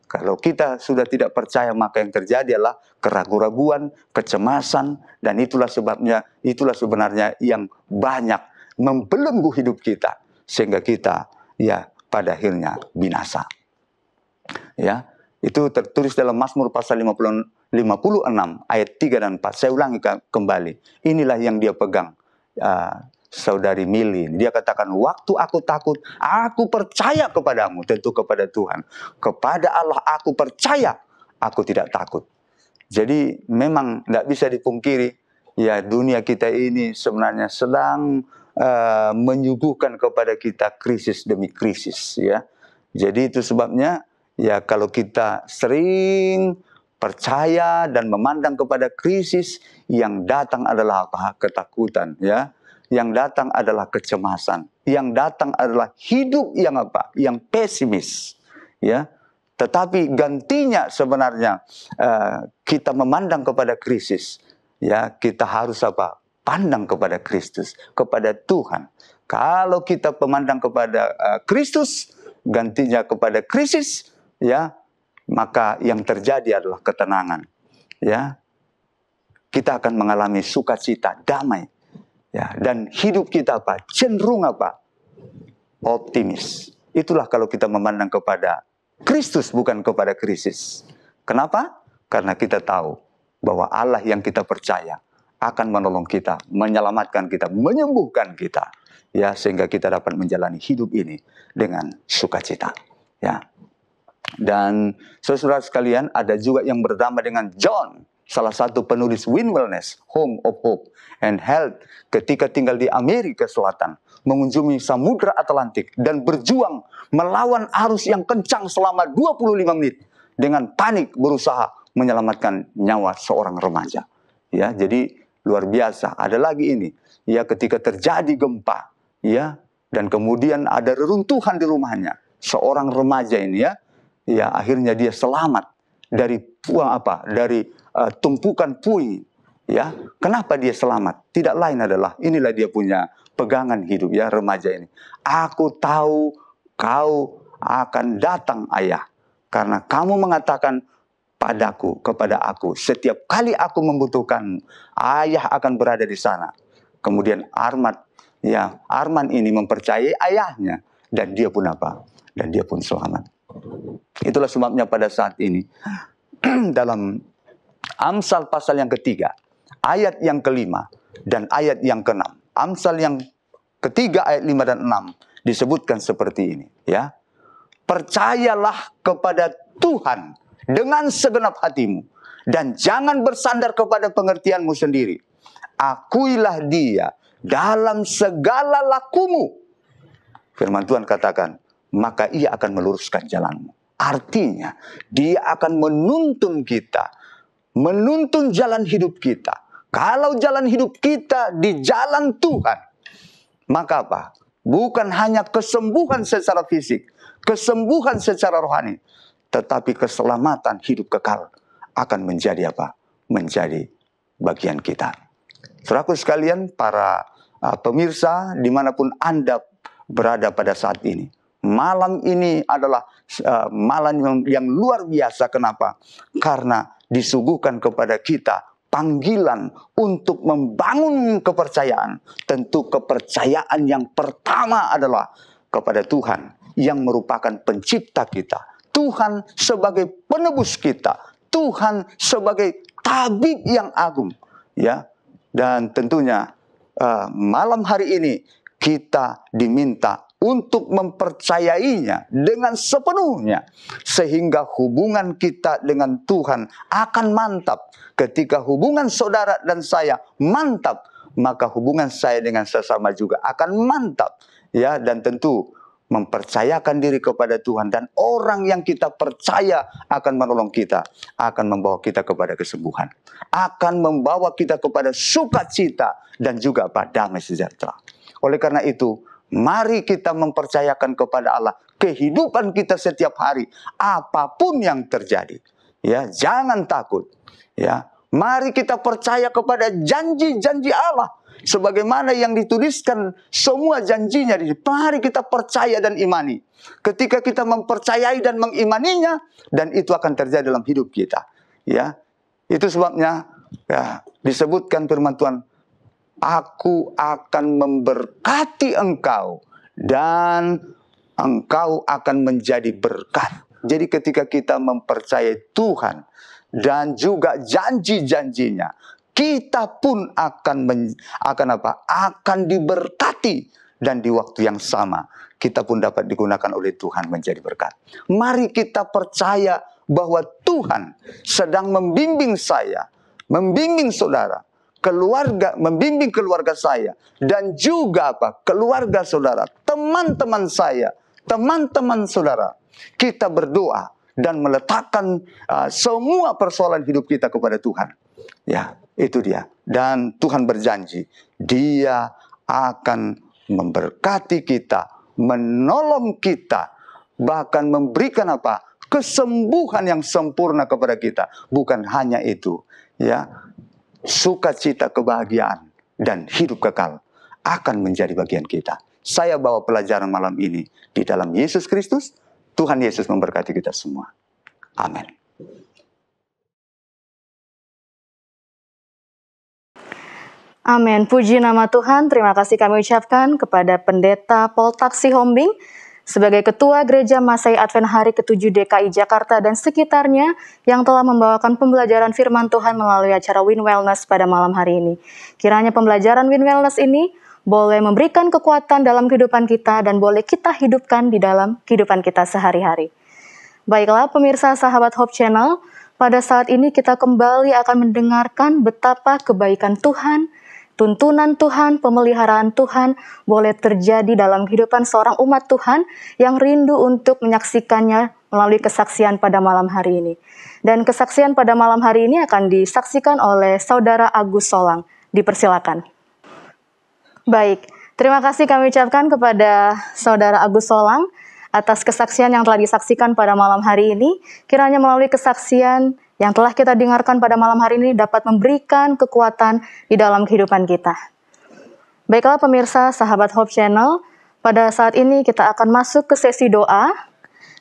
Speaker 4: kalau kita sudah tidak percaya, maka yang terjadi adalah keraguan-raguan, kecemasan, dan itulah sebabnya, itulah sebenarnya yang banyak membelenggu hidup kita sehingga kita ya pada akhirnya binasa. Ya, itu tertulis dalam Mazmur pasal 50, 56 ayat 3 dan 4. Saya ulangi kembali. Inilah yang dia pegang uh, saudari Milin. Dia katakan, waktu aku takut, aku percaya kepadamu, tentu kepada Tuhan. Kepada Allah aku percaya, aku tidak takut. Jadi memang tidak bisa dipungkiri, ya dunia kita ini sebenarnya sedang uh, menyuguhkan kepada kita krisis demi krisis. ya. Jadi itu sebabnya, ya kalau kita sering percaya dan memandang kepada krisis yang datang adalah apa? Ketakutan, ya. Yang datang adalah kecemasan. Yang datang adalah hidup yang apa? Yang pesimis. Ya. Tetapi gantinya sebenarnya uh, kita memandang kepada krisis. Ya, kita harus apa? Pandang kepada Kristus, kepada Tuhan. Kalau kita memandang kepada uh, Kristus, gantinya kepada krisis, ya, maka yang terjadi adalah ketenangan. Ya, kita akan mengalami sukacita, damai, Ya, dan hidup kita apa? Cenderung apa? Optimis. Itulah kalau kita memandang kepada Kristus bukan kepada krisis. Kenapa? Karena kita tahu bahwa Allah yang kita percaya akan menolong kita, menyelamatkan kita, menyembuhkan kita, ya sehingga kita dapat menjalani hidup ini dengan sukacita, ya. Dan saudara sekalian, ada juga yang bernama dengan John salah satu penulis Win Wellness, Home of Hope and Health, ketika tinggal di Amerika Selatan, mengunjungi Samudra Atlantik dan berjuang melawan arus yang kencang selama 25 menit dengan panik berusaha menyelamatkan nyawa seorang remaja. Ya, jadi luar biasa. Ada lagi ini, ya ketika terjadi gempa, ya dan kemudian ada reruntuhan di rumahnya. Seorang remaja ini ya, ya akhirnya dia selamat dari apa? Dari uh, tumpukan puing ya kenapa dia selamat tidak lain adalah inilah dia punya pegangan hidup ya remaja ini aku tahu kau akan datang ayah karena kamu mengatakan padaku kepada aku setiap kali aku membutuhkan ayah akan berada di sana kemudian Armat ya Arman ini mempercayai ayahnya dan dia pun apa dan dia pun selamat itulah sebabnya pada saat ini dalam Amsal pasal yang ketiga, ayat yang kelima, dan ayat yang keenam. Amsal yang ketiga ayat lima dan enam disebutkan seperti ini. ya Percayalah kepada Tuhan dengan segenap hatimu. Dan jangan bersandar kepada pengertianmu sendiri. Akuilah dia dalam segala lakumu. Firman Tuhan katakan, maka ia akan meluruskan jalanmu. Artinya, dia akan menuntun kita menuntun jalan hidup kita. Kalau jalan hidup kita di jalan Tuhan, maka apa? Bukan hanya kesembuhan secara fisik, kesembuhan secara rohani, tetapi keselamatan hidup kekal akan menjadi apa? Menjadi bagian kita. Terakhir sekalian, para uh, pemirsa dimanapun Anda berada pada saat ini. Malam ini adalah uh, malam yang luar biasa. Kenapa? Karena disuguhkan kepada kita panggilan untuk membangun kepercayaan. Tentu kepercayaan yang pertama adalah kepada Tuhan yang merupakan pencipta kita. Tuhan sebagai penebus kita. Tuhan sebagai tabib yang agung. Ya. Dan tentunya uh, malam hari ini kita diminta untuk mempercayainya dengan sepenuhnya sehingga hubungan kita dengan Tuhan akan mantap ketika hubungan saudara dan saya mantap maka hubungan saya dengan sesama juga akan mantap ya dan tentu mempercayakan diri kepada Tuhan dan orang yang kita percaya akan menolong kita, akan membawa kita kepada kesembuhan, akan membawa kita kepada sukacita dan juga pada damai sejahtera. Oleh karena itu, Mari kita mempercayakan kepada Allah kehidupan kita setiap hari, apapun yang terjadi. Ya, jangan takut. Ya, mari kita percaya kepada janji-janji Allah sebagaimana yang dituliskan semua janjinya di mari kita percaya dan imani. Ketika kita mempercayai dan mengimaninya dan itu akan terjadi dalam hidup kita. Ya. Itu sebabnya ya, disebutkan firman Tuhan aku akan memberkati engkau dan engkau akan menjadi berkat. Jadi ketika kita mempercayai Tuhan dan juga janji-janjinya, kita pun akan men, akan apa? akan diberkati dan di waktu yang sama kita pun dapat digunakan oleh Tuhan menjadi berkat. Mari kita percaya bahwa Tuhan sedang membimbing saya, membimbing saudara keluarga, membimbing keluarga saya dan juga apa? keluarga saudara, teman-teman saya, teman-teman saudara. Kita berdoa dan meletakkan uh, semua persoalan hidup kita kepada Tuhan. Ya, itu dia. Dan Tuhan berjanji, Dia akan memberkati kita, menolong kita, bahkan memberikan apa? kesembuhan yang sempurna kepada kita. Bukan hanya itu, ya sukacita kebahagiaan dan hidup kekal akan menjadi bagian kita. Saya bawa pelajaran malam ini di dalam Yesus Kristus. Tuhan Yesus memberkati kita semua. Amin.
Speaker 2: Amin. Puji nama Tuhan. Terima kasih kami ucapkan kepada Pendeta Poltaksi Hombing. Sebagai Ketua Gereja Masai Advent Hari ke-7 DKI Jakarta dan sekitarnya yang telah membawakan pembelajaran firman Tuhan melalui acara Win Wellness pada malam hari ini. Kiranya pembelajaran Win Wellness ini boleh memberikan kekuatan dalam kehidupan kita dan boleh kita hidupkan di dalam kehidupan kita sehari-hari. Baiklah pemirsa sahabat Hope Channel, pada saat ini kita kembali akan mendengarkan betapa kebaikan Tuhan tuntunan Tuhan, pemeliharaan Tuhan boleh terjadi dalam kehidupan seorang umat Tuhan yang rindu untuk menyaksikannya melalui kesaksian pada malam hari ini. Dan kesaksian pada malam hari ini akan disaksikan oleh Saudara Agus Solang. Dipersilakan. Baik, terima kasih kami ucapkan kepada Saudara Agus Solang atas kesaksian yang telah disaksikan pada malam hari ini. Kiranya melalui kesaksian yang telah kita dengarkan pada malam hari ini dapat memberikan kekuatan di dalam kehidupan kita. Baiklah pemirsa sahabat Hope Channel, pada saat ini kita akan masuk ke sesi doa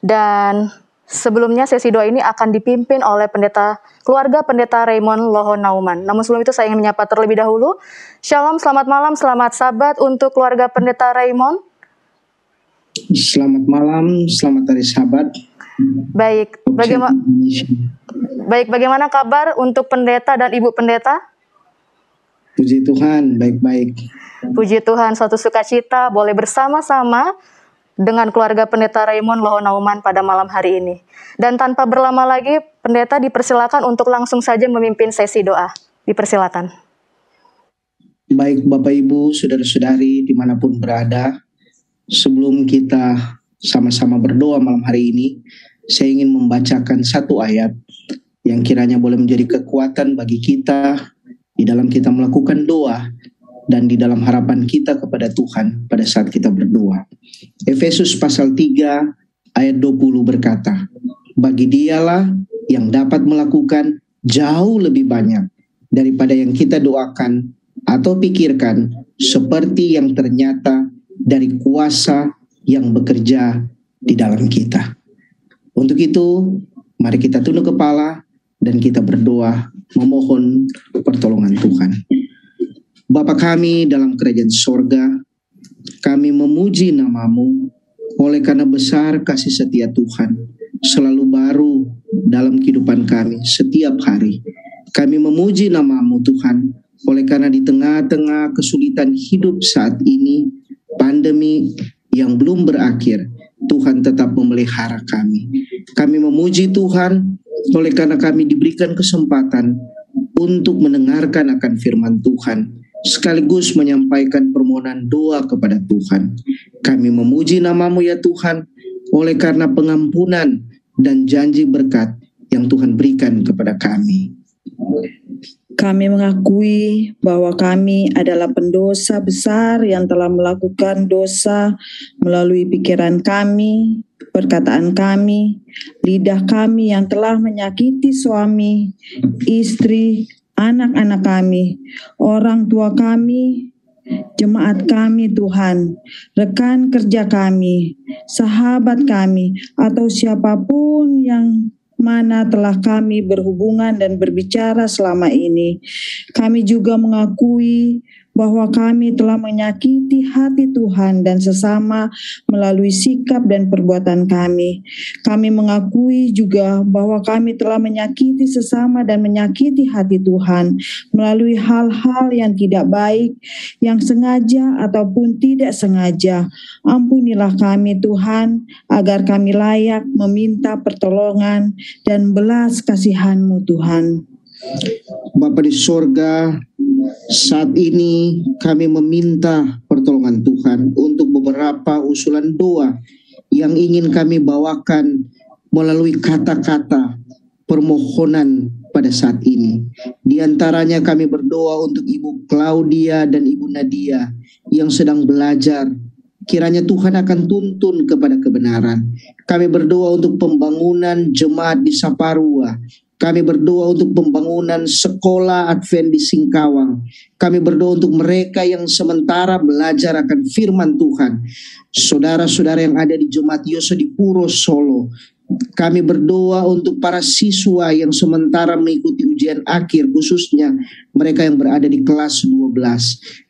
Speaker 2: dan sebelumnya sesi doa ini akan dipimpin oleh pendeta keluarga pendeta Raymond Lohon Nauman. Namun sebelum itu saya ingin menyapa terlebih dahulu. Shalom, selamat malam, selamat sabat untuk keluarga pendeta Raymond.
Speaker 5: Selamat malam, selamat hari sahabat. Baik, bagaimana
Speaker 2: Baik, bagaimana kabar untuk pendeta dan ibu pendeta?
Speaker 5: Puji Tuhan, baik-baik.
Speaker 2: Puji Tuhan, suatu sukacita boleh bersama-sama dengan keluarga pendeta Raymond Lohonauman pada malam hari ini. Dan tanpa berlama lagi, pendeta dipersilakan untuk langsung saja memimpin sesi doa. Dipersilakan.
Speaker 5: Baik Bapak Ibu, Saudara-saudari dimanapun berada, sebelum kita sama-sama berdoa malam hari ini, saya ingin membacakan satu ayat yang kiranya boleh menjadi kekuatan bagi kita di dalam kita melakukan doa dan di dalam harapan kita kepada Tuhan pada saat kita berdoa. Efesus pasal 3 ayat 20 berkata, "Bagi dialah yang dapat melakukan jauh lebih banyak daripada yang kita doakan atau pikirkan, seperti yang ternyata dari kuasa yang bekerja di dalam kita." Untuk itu, mari kita tunduk kepala dan kita berdoa memohon pertolongan Tuhan. Bapa kami dalam kerajaan sorga, kami memuji namamu oleh karena besar kasih setia Tuhan selalu baru dalam kehidupan kami setiap hari. Kami memuji namamu Tuhan oleh karena di tengah-tengah kesulitan hidup saat ini, pandemi yang belum berakhir, Tuhan tetap memelihara kami. Kami memuji Tuhan oleh karena kami diberikan kesempatan untuk mendengarkan akan firman Tuhan sekaligus menyampaikan permohonan doa kepada Tuhan. Kami memuji namamu ya Tuhan oleh karena pengampunan dan janji berkat yang Tuhan berikan kepada kami.
Speaker 6: Kami mengakui bahwa kami adalah pendosa besar yang telah melakukan dosa melalui pikiran kami, perkataan kami, lidah kami yang telah menyakiti suami, istri, anak-anak kami, orang tua kami, jemaat kami Tuhan, rekan kerja kami, sahabat kami, atau siapapun yang mana telah kami berhubungan dan berbicara selama ini. Kami juga mengakui bahwa kami telah menyakiti hati Tuhan dan sesama melalui sikap dan perbuatan kami. Kami mengakui juga bahwa kami telah menyakiti sesama dan menyakiti hati Tuhan melalui hal-hal yang tidak baik, yang sengaja ataupun tidak sengaja. Ampunilah kami Tuhan agar kami layak meminta pertolongan dan belas kasihan-Mu Tuhan.
Speaker 5: Bapak di sorga, saat ini kami meminta pertolongan Tuhan untuk beberapa usulan doa yang ingin kami bawakan melalui kata-kata permohonan pada saat ini. Di antaranya kami berdoa untuk Ibu Claudia dan Ibu Nadia yang sedang belajar. Kiranya Tuhan akan tuntun kepada kebenaran. Kami berdoa untuk pembangunan jemaat di Saparua kami berdoa untuk pembangunan sekolah Advent di Singkawang. Kami berdoa untuk mereka yang sementara belajar akan firman Tuhan. Saudara-saudara yang ada di Jumat Yoso di Puro Solo, kami berdoa untuk para siswa yang sementara mengikuti ujian akhir khususnya mereka yang berada di kelas 12.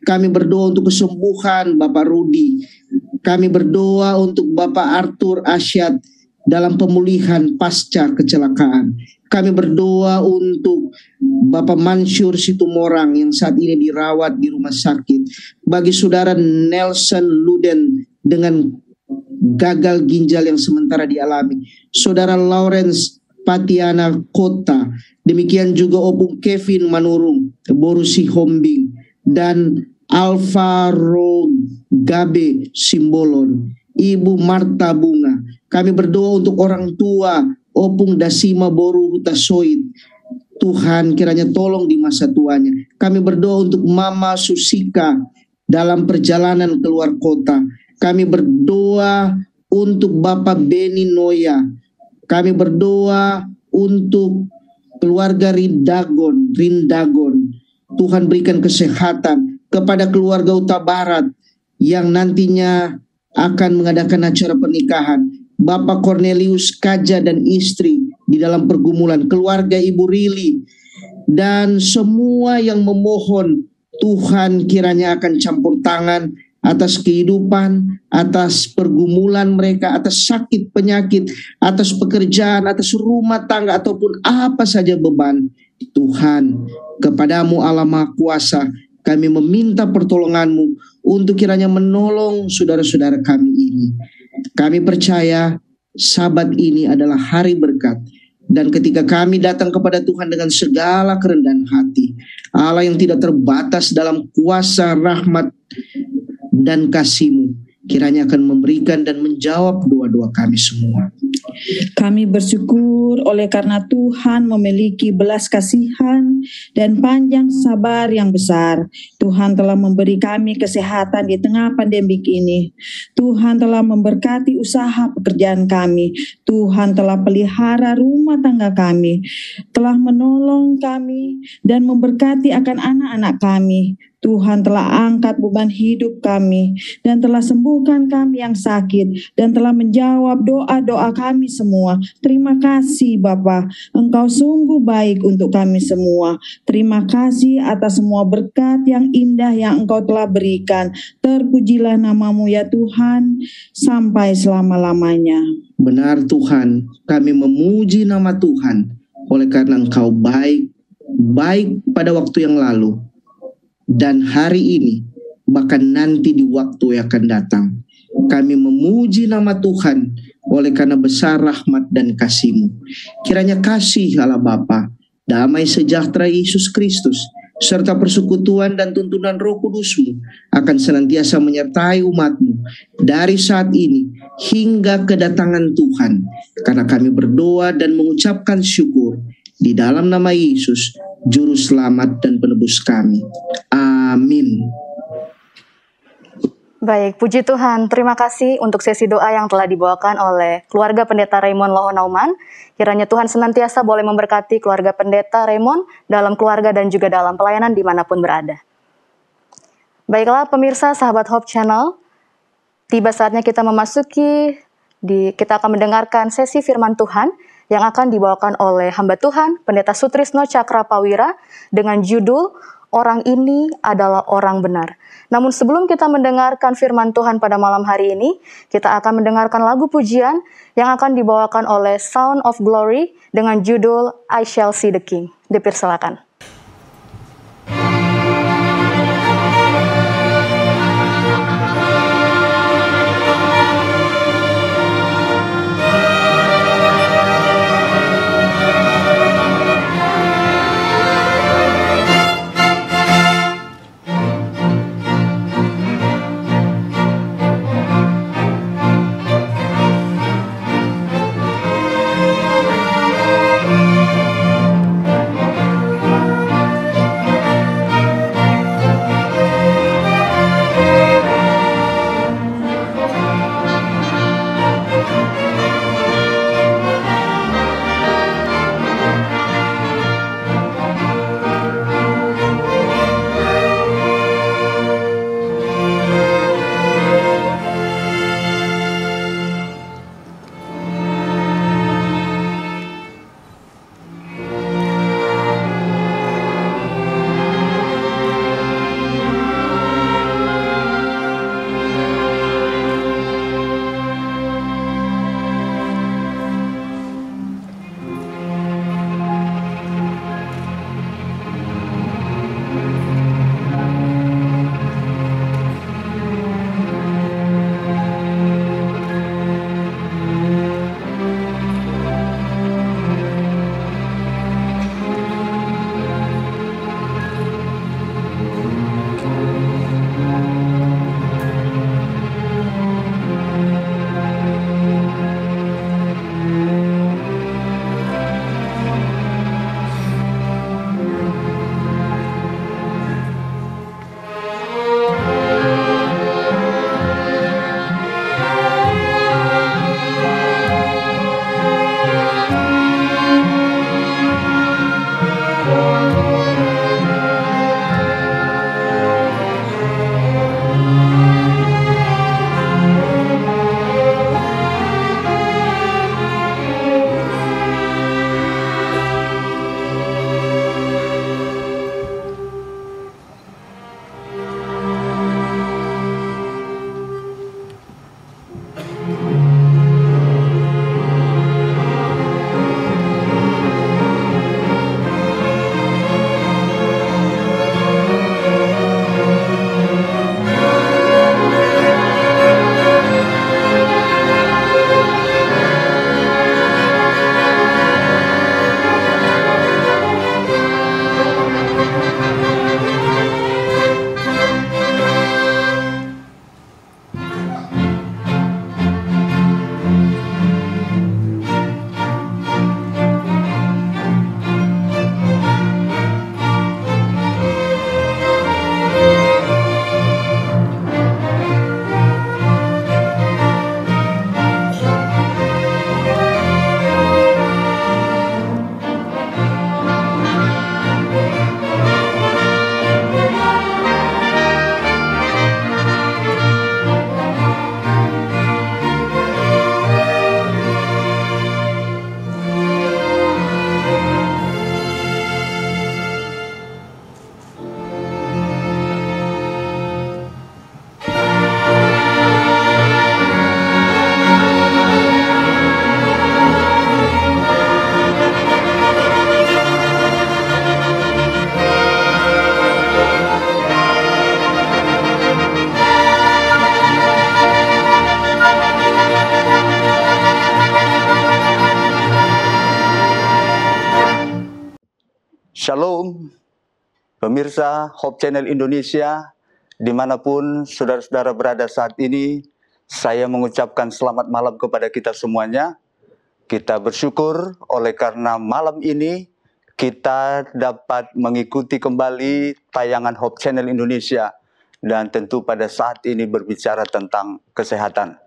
Speaker 5: Kami berdoa untuk kesembuhan Bapak Rudi. Kami berdoa untuk Bapak Arthur Asyad dalam pemulihan pasca kecelakaan. Kami berdoa untuk Bapak Mansur Situmorang yang saat ini dirawat di rumah sakit. Bagi saudara Nelson Luden dengan gagal ginjal yang sementara dialami. Saudara Lawrence Patiana Kota, demikian juga Opung Kevin Manurung, Borusi Hombing, dan Alvaro Gabe Simbolon. Ibu Marta Bunga. Kami berdoa untuk orang tua Opung Dasima Boru Huta Tuhan kiranya tolong di masa tuanya. Kami berdoa untuk Mama Susika dalam perjalanan keluar kota. Kami berdoa untuk Bapak Beni Noya. Kami berdoa untuk keluarga Rindagon, Rindagon. Tuhan berikan kesehatan kepada keluarga Uta Barat yang nantinya akan mengadakan acara pernikahan. Bapak Cornelius Kaja dan istri di dalam pergumulan, keluarga Ibu Rili, dan semua yang memohon Tuhan kiranya akan campur tangan atas kehidupan, atas pergumulan mereka, atas sakit penyakit, atas pekerjaan, atas rumah tangga ataupun apa saja beban. Tuhan, kepadamu Allah Maha Kuasa, kami meminta pertolonganmu untuk kiranya menolong saudara-saudara kami ini. Kami percaya sabat ini adalah hari berkat. Dan ketika kami datang kepada Tuhan dengan segala kerendahan hati, Allah yang tidak terbatas dalam kuasa rahmat dan kasihmu, kiranya akan memberikan dan menjawab doa-doa kami semua.
Speaker 6: Kami bersyukur oleh karena Tuhan memiliki belas kasihan dan panjang sabar yang besar. Tuhan telah memberi kami kesehatan di tengah pandemik ini. Tuhan telah memberkati usaha pekerjaan kami. Tuhan telah pelihara rumah tangga kami. Telah menolong kami dan memberkati akan anak-anak kami. Tuhan telah angkat beban hidup kami dan telah sembuhkan kami yang sakit dan telah menjawab doa-doa kami semua. Terima kasih Bapa, Engkau sungguh baik untuk kami semua. Terima kasih atas semua berkat yang indah yang Engkau telah berikan. Terpujilah namamu ya Tuhan sampai selama-lamanya.
Speaker 5: Benar Tuhan, kami memuji nama Tuhan oleh karena Engkau baik, baik pada waktu yang lalu dan hari ini bahkan nanti di waktu yang akan datang. Kami memuji nama Tuhan oleh karena besar rahmat dan kasih-Mu. Kiranya kasih Allah Bapa, damai sejahtera Yesus Kristus, serta persekutuan dan tuntunan roh kudusmu akan senantiasa menyertai umatmu dari saat ini hingga kedatangan Tuhan. Karena kami berdoa dan mengucapkan syukur di dalam nama Yesus juru selamat dan penebus kami. Amin.
Speaker 2: Baik, puji Tuhan. Terima kasih untuk sesi doa yang telah dibawakan oleh keluarga pendeta Raymond Loonauman. Kiranya Tuhan senantiasa boleh memberkati keluarga pendeta Raymond dalam keluarga dan juga dalam pelayanan dimanapun berada. Baiklah pemirsa sahabat Hope Channel, tiba saatnya kita memasuki, di, kita akan mendengarkan sesi firman Tuhan yang akan dibawakan oleh hamba Tuhan Pendeta Sutrisno Pawira dengan judul Orang ini adalah orang benar. Namun sebelum kita mendengarkan firman Tuhan pada malam hari ini, kita akan mendengarkan lagu pujian yang akan dibawakan oleh Sound of Glory dengan judul I Shall See the King. Dipersilakan.
Speaker 4: Hope Channel Indonesia, dimanapun saudara-saudara berada saat ini, saya mengucapkan selamat malam kepada kita semuanya. Kita bersyukur oleh karena malam ini kita dapat mengikuti kembali tayangan Hope Channel Indonesia dan tentu pada saat ini berbicara tentang kesehatan.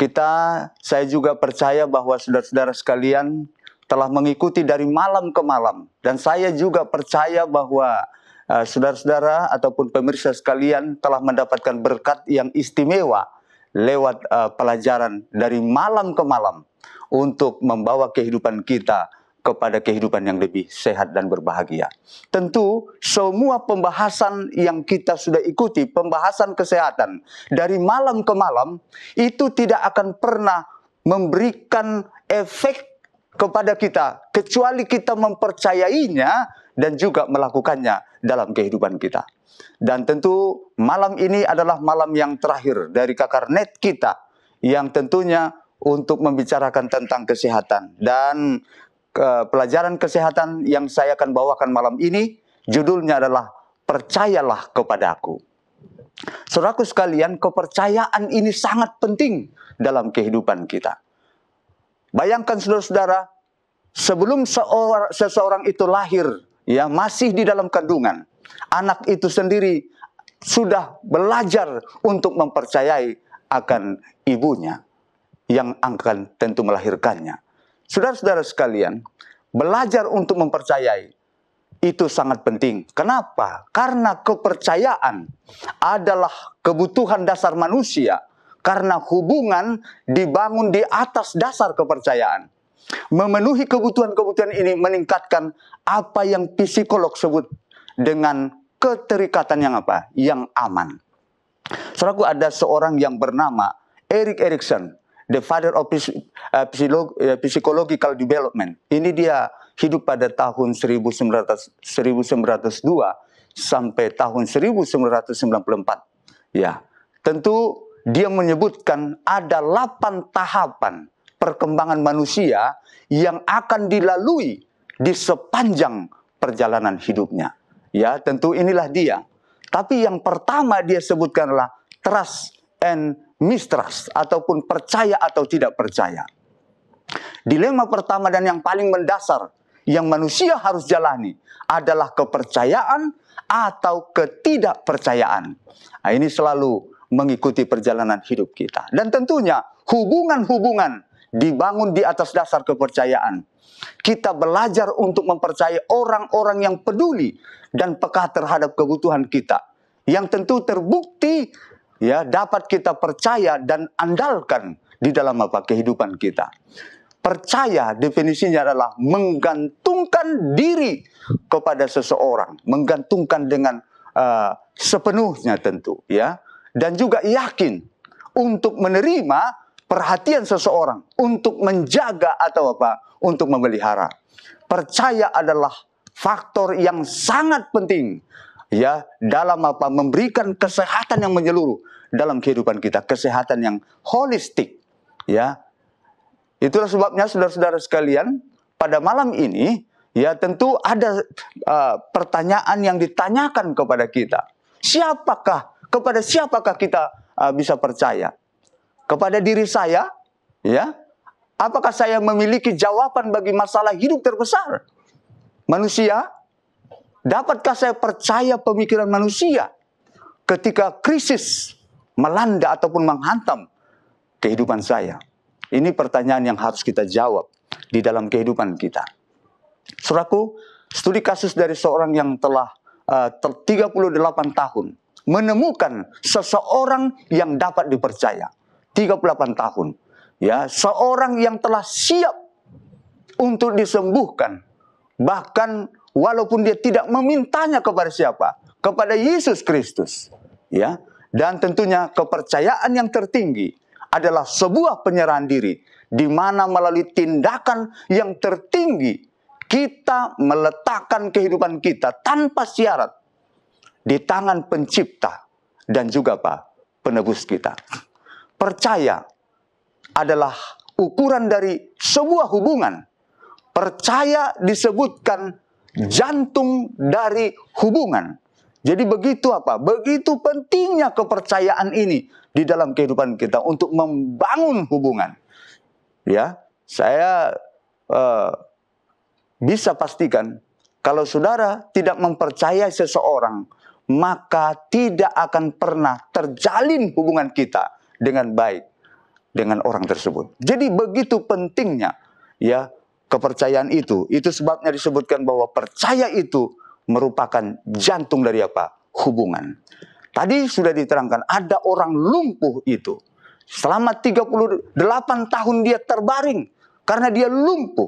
Speaker 4: Kita, saya juga percaya bahwa saudara-saudara sekalian telah mengikuti dari malam ke malam. Dan saya juga percaya bahwa Eh, saudara-saudara uh, ataupun pemirsa sekalian telah mendapatkan berkat yang istimewa lewat uh, pelajaran dari malam ke malam untuk membawa kehidupan kita kepada kehidupan yang lebih sehat dan berbahagia. Tentu semua pembahasan yang kita sudah ikuti, pembahasan kesehatan dari malam ke malam itu tidak akan pernah memberikan efek kepada kita kecuali kita mempercayainya dan juga melakukannya dalam kehidupan kita. Dan tentu malam ini adalah malam yang terakhir dari kakar net kita yang tentunya untuk membicarakan tentang kesehatan dan ke pelajaran kesehatan yang saya akan bawakan malam ini judulnya adalah percayalah kepadaku. Saudaraku sekalian, kepercayaan ini sangat penting dalam kehidupan kita. Bayangkan saudara-saudara, sebelum seorang, seseorang itu lahir, ya masih di dalam kandungan, anak itu sendiri sudah belajar untuk mempercayai akan ibunya yang akan tentu melahirkannya. Saudara-saudara sekalian, belajar untuk mempercayai itu sangat penting. Kenapa? Karena kepercayaan adalah kebutuhan dasar manusia. Karena hubungan dibangun di atas dasar kepercayaan memenuhi kebutuhan-kebutuhan ini meningkatkan apa yang psikolog sebut dengan keterikatan yang apa? Yang aman. Selaku ada seorang yang bernama Eric Erikson, the father of psychological eh, eh, development. Ini dia hidup pada tahun 1900, 1902 sampai tahun 1994. Ya, tentu dia menyebutkan ada 8 tahapan perkembangan manusia yang akan dilalui di sepanjang perjalanan hidupnya. Ya, tentu inilah dia. Tapi yang pertama dia sebutkanlah trust and mistrust ataupun percaya atau tidak percaya. Dilema pertama dan yang paling mendasar yang manusia harus jalani adalah kepercayaan atau ketidakpercayaan. Nah, ini selalu mengikuti perjalanan hidup kita. Dan tentunya hubungan-hubungan dibangun di atas dasar kepercayaan. Kita belajar untuk mempercayai orang-orang yang peduli dan peka terhadap kebutuhan kita. Yang tentu terbukti ya dapat kita percaya dan andalkan di dalam apa kehidupan kita. Percaya definisinya adalah menggantungkan diri kepada seseorang, menggantungkan dengan uh, sepenuhnya tentu ya dan juga yakin untuk menerima perhatian seseorang untuk menjaga atau apa? Untuk memelihara. Percaya adalah faktor yang sangat penting ya dalam apa memberikan kesehatan yang menyeluruh dalam kehidupan kita, kesehatan yang holistik ya. Itulah sebabnya saudara-saudara sekalian, pada malam ini ya tentu ada uh, pertanyaan yang ditanyakan kepada kita. Siapakah kepada siapakah kita uh, bisa percaya? kepada diri saya, ya, apakah saya memiliki jawaban bagi masalah hidup terbesar manusia? Dapatkah saya percaya pemikiran manusia ketika krisis melanda ataupun menghantam kehidupan saya? Ini pertanyaan yang harus kita jawab di dalam kehidupan kita. Suraku, studi kasus dari seorang yang telah eh, uh, 38 tahun menemukan seseorang yang dapat dipercaya. 38 tahun. Ya, seorang yang telah siap untuk disembuhkan. Bahkan walaupun dia tidak memintanya kepada siapa, kepada Yesus Kristus. Ya. Dan tentunya kepercayaan yang tertinggi adalah sebuah penyerahan diri di mana melalui tindakan yang tertinggi kita meletakkan kehidupan kita tanpa syarat di tangan pencipta dan juga Pak penebus kita percaya adalah ukuran dari sebuah hubungan. Percaya disebutkan jantung dari hubungan. Jadi begitu apa? Begitu pentingnya kepercayaan ini di dalam kehidupan kita untuk membangun hubungan. Ya, saya uh, bisa pastikan kalau saudara tidak mempercayai seseorang, maka tidak akan pernah terjalin hubungan kita dengan baik dengan orang tersebut. Jadi begitu pentingnya ya kepercayaan itu. Itu sebabnya disebutkan bahwa percaya itu merupakan jantung dari apa? hubungan. Tadi sudah diterangkan ada orang lumpuh itu. Selama 38 tahun dia terbaring karena dia lumpuh.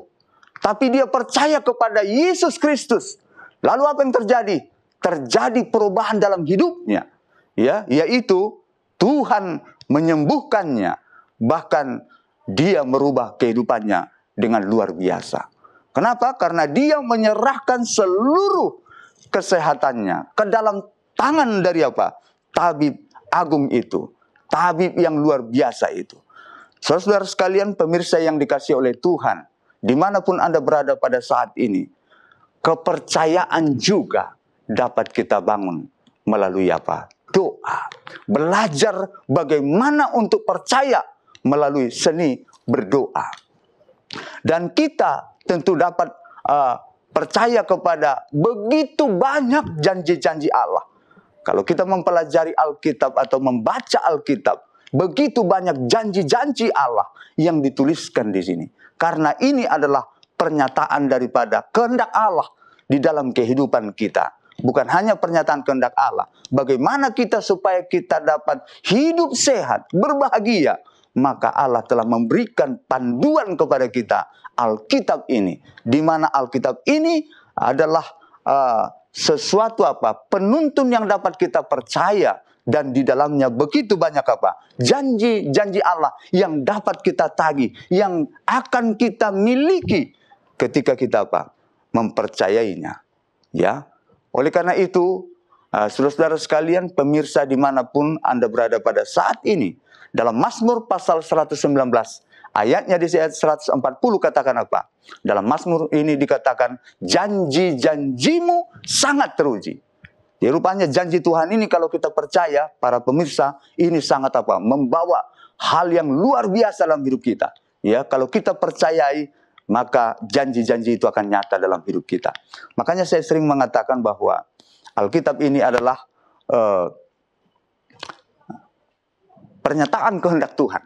Speaker 4: Tapi dia percaya kepada Yesus Kristus. Lalu apa yang terjadi? Terjadi perubahan dalam hidupnya. Ya, yaitu Tuhan menyembuhkannya, bahkan dia merubah kehidupannya dengan luar biasa. Kenapa? Karena dia menyerahkan seluruh kesehatannya ke dalam tangan dari apa? Tabib agung itu. Tabib yang luar biasa itu. Saudara-saudara sekalian pemirsa yang dikasih oleh Tuhan. Dimanapun Anda berada pada saat ini. Kepercayaan juga dapat kita bangun melalui apa? Doa belajar bagaimana untuk percaya melalui seni berdoa. Dan kita tentu dapat uh, percaya kepada begitu banyak janji-janji Allah. Kalau kita mempelajari Alkitab atau membaca Alkitab, begitu banyak janji-janji Allah yang dituliskan di sini. Karena ini adalah pernyataan daripada kehendak Allah di dalam kehidupan kita bukan hanya pernyataan kehendak Allah. Bagaimana kita supaya kita dapat hidup sehat, berbahagia, maka Allah telah memberikan panduan kepada kita Alkitab ini, di mana Alkitab ini adalah uh, sesuatu apa penuntun yang dapat kita percaya dan di dalamnya begitu banyak apa janji-janji Allah yang dapat kita tagih, yang akan kita miliki ketika kita apa mempercayainya, ya oleh karena itu, eh, saudara-saudara sekalian, pemirsa dimanapun Anda berada pada saat ini, dalam Mazmur pasal 119, ayatnya di ayat 140 katakan apa? Dalam Mazmur ini dikatakan, janji-janjimu sangat teruji. Ya, rupanya janji Tuhan ini kalau kita percaya, para pemirsa, ini sangat apa? Membawa hal yang luar biasa dalam hidup kita. Ya, kalau kita percayai maka janji-janji itu akan nyata dalam hidup kita. Makanya saya sering mengatakan bahwa Alkitab ini adalah uh, pernyataan kehendak Tuhan.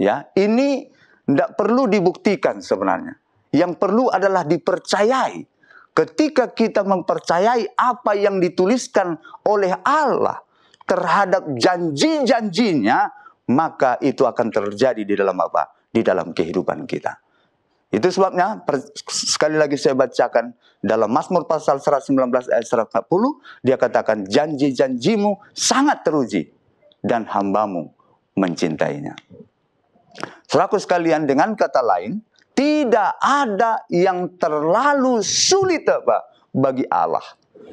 Speaker 4: Ya, ini tidak perlu dibuktikan sebenarnya. Yang perlu adalah dipercayai. Ketika kita mempercayai apa yang dituliskan oleh Allah terhadap janji-janjinya, maka itu akan terjadi di dalam apa? Di dalam kehidupan kita. Itu sebabnya sekali lagi saya bacakan dalam Mazmur pasal 119 ayat 140 dia katakan janji-janjimu sangat teruji dan hambamu mencintainya. Selaku sekalian dengan kata lain, tidak ada yang terlalu sulit Pak bagi Allah.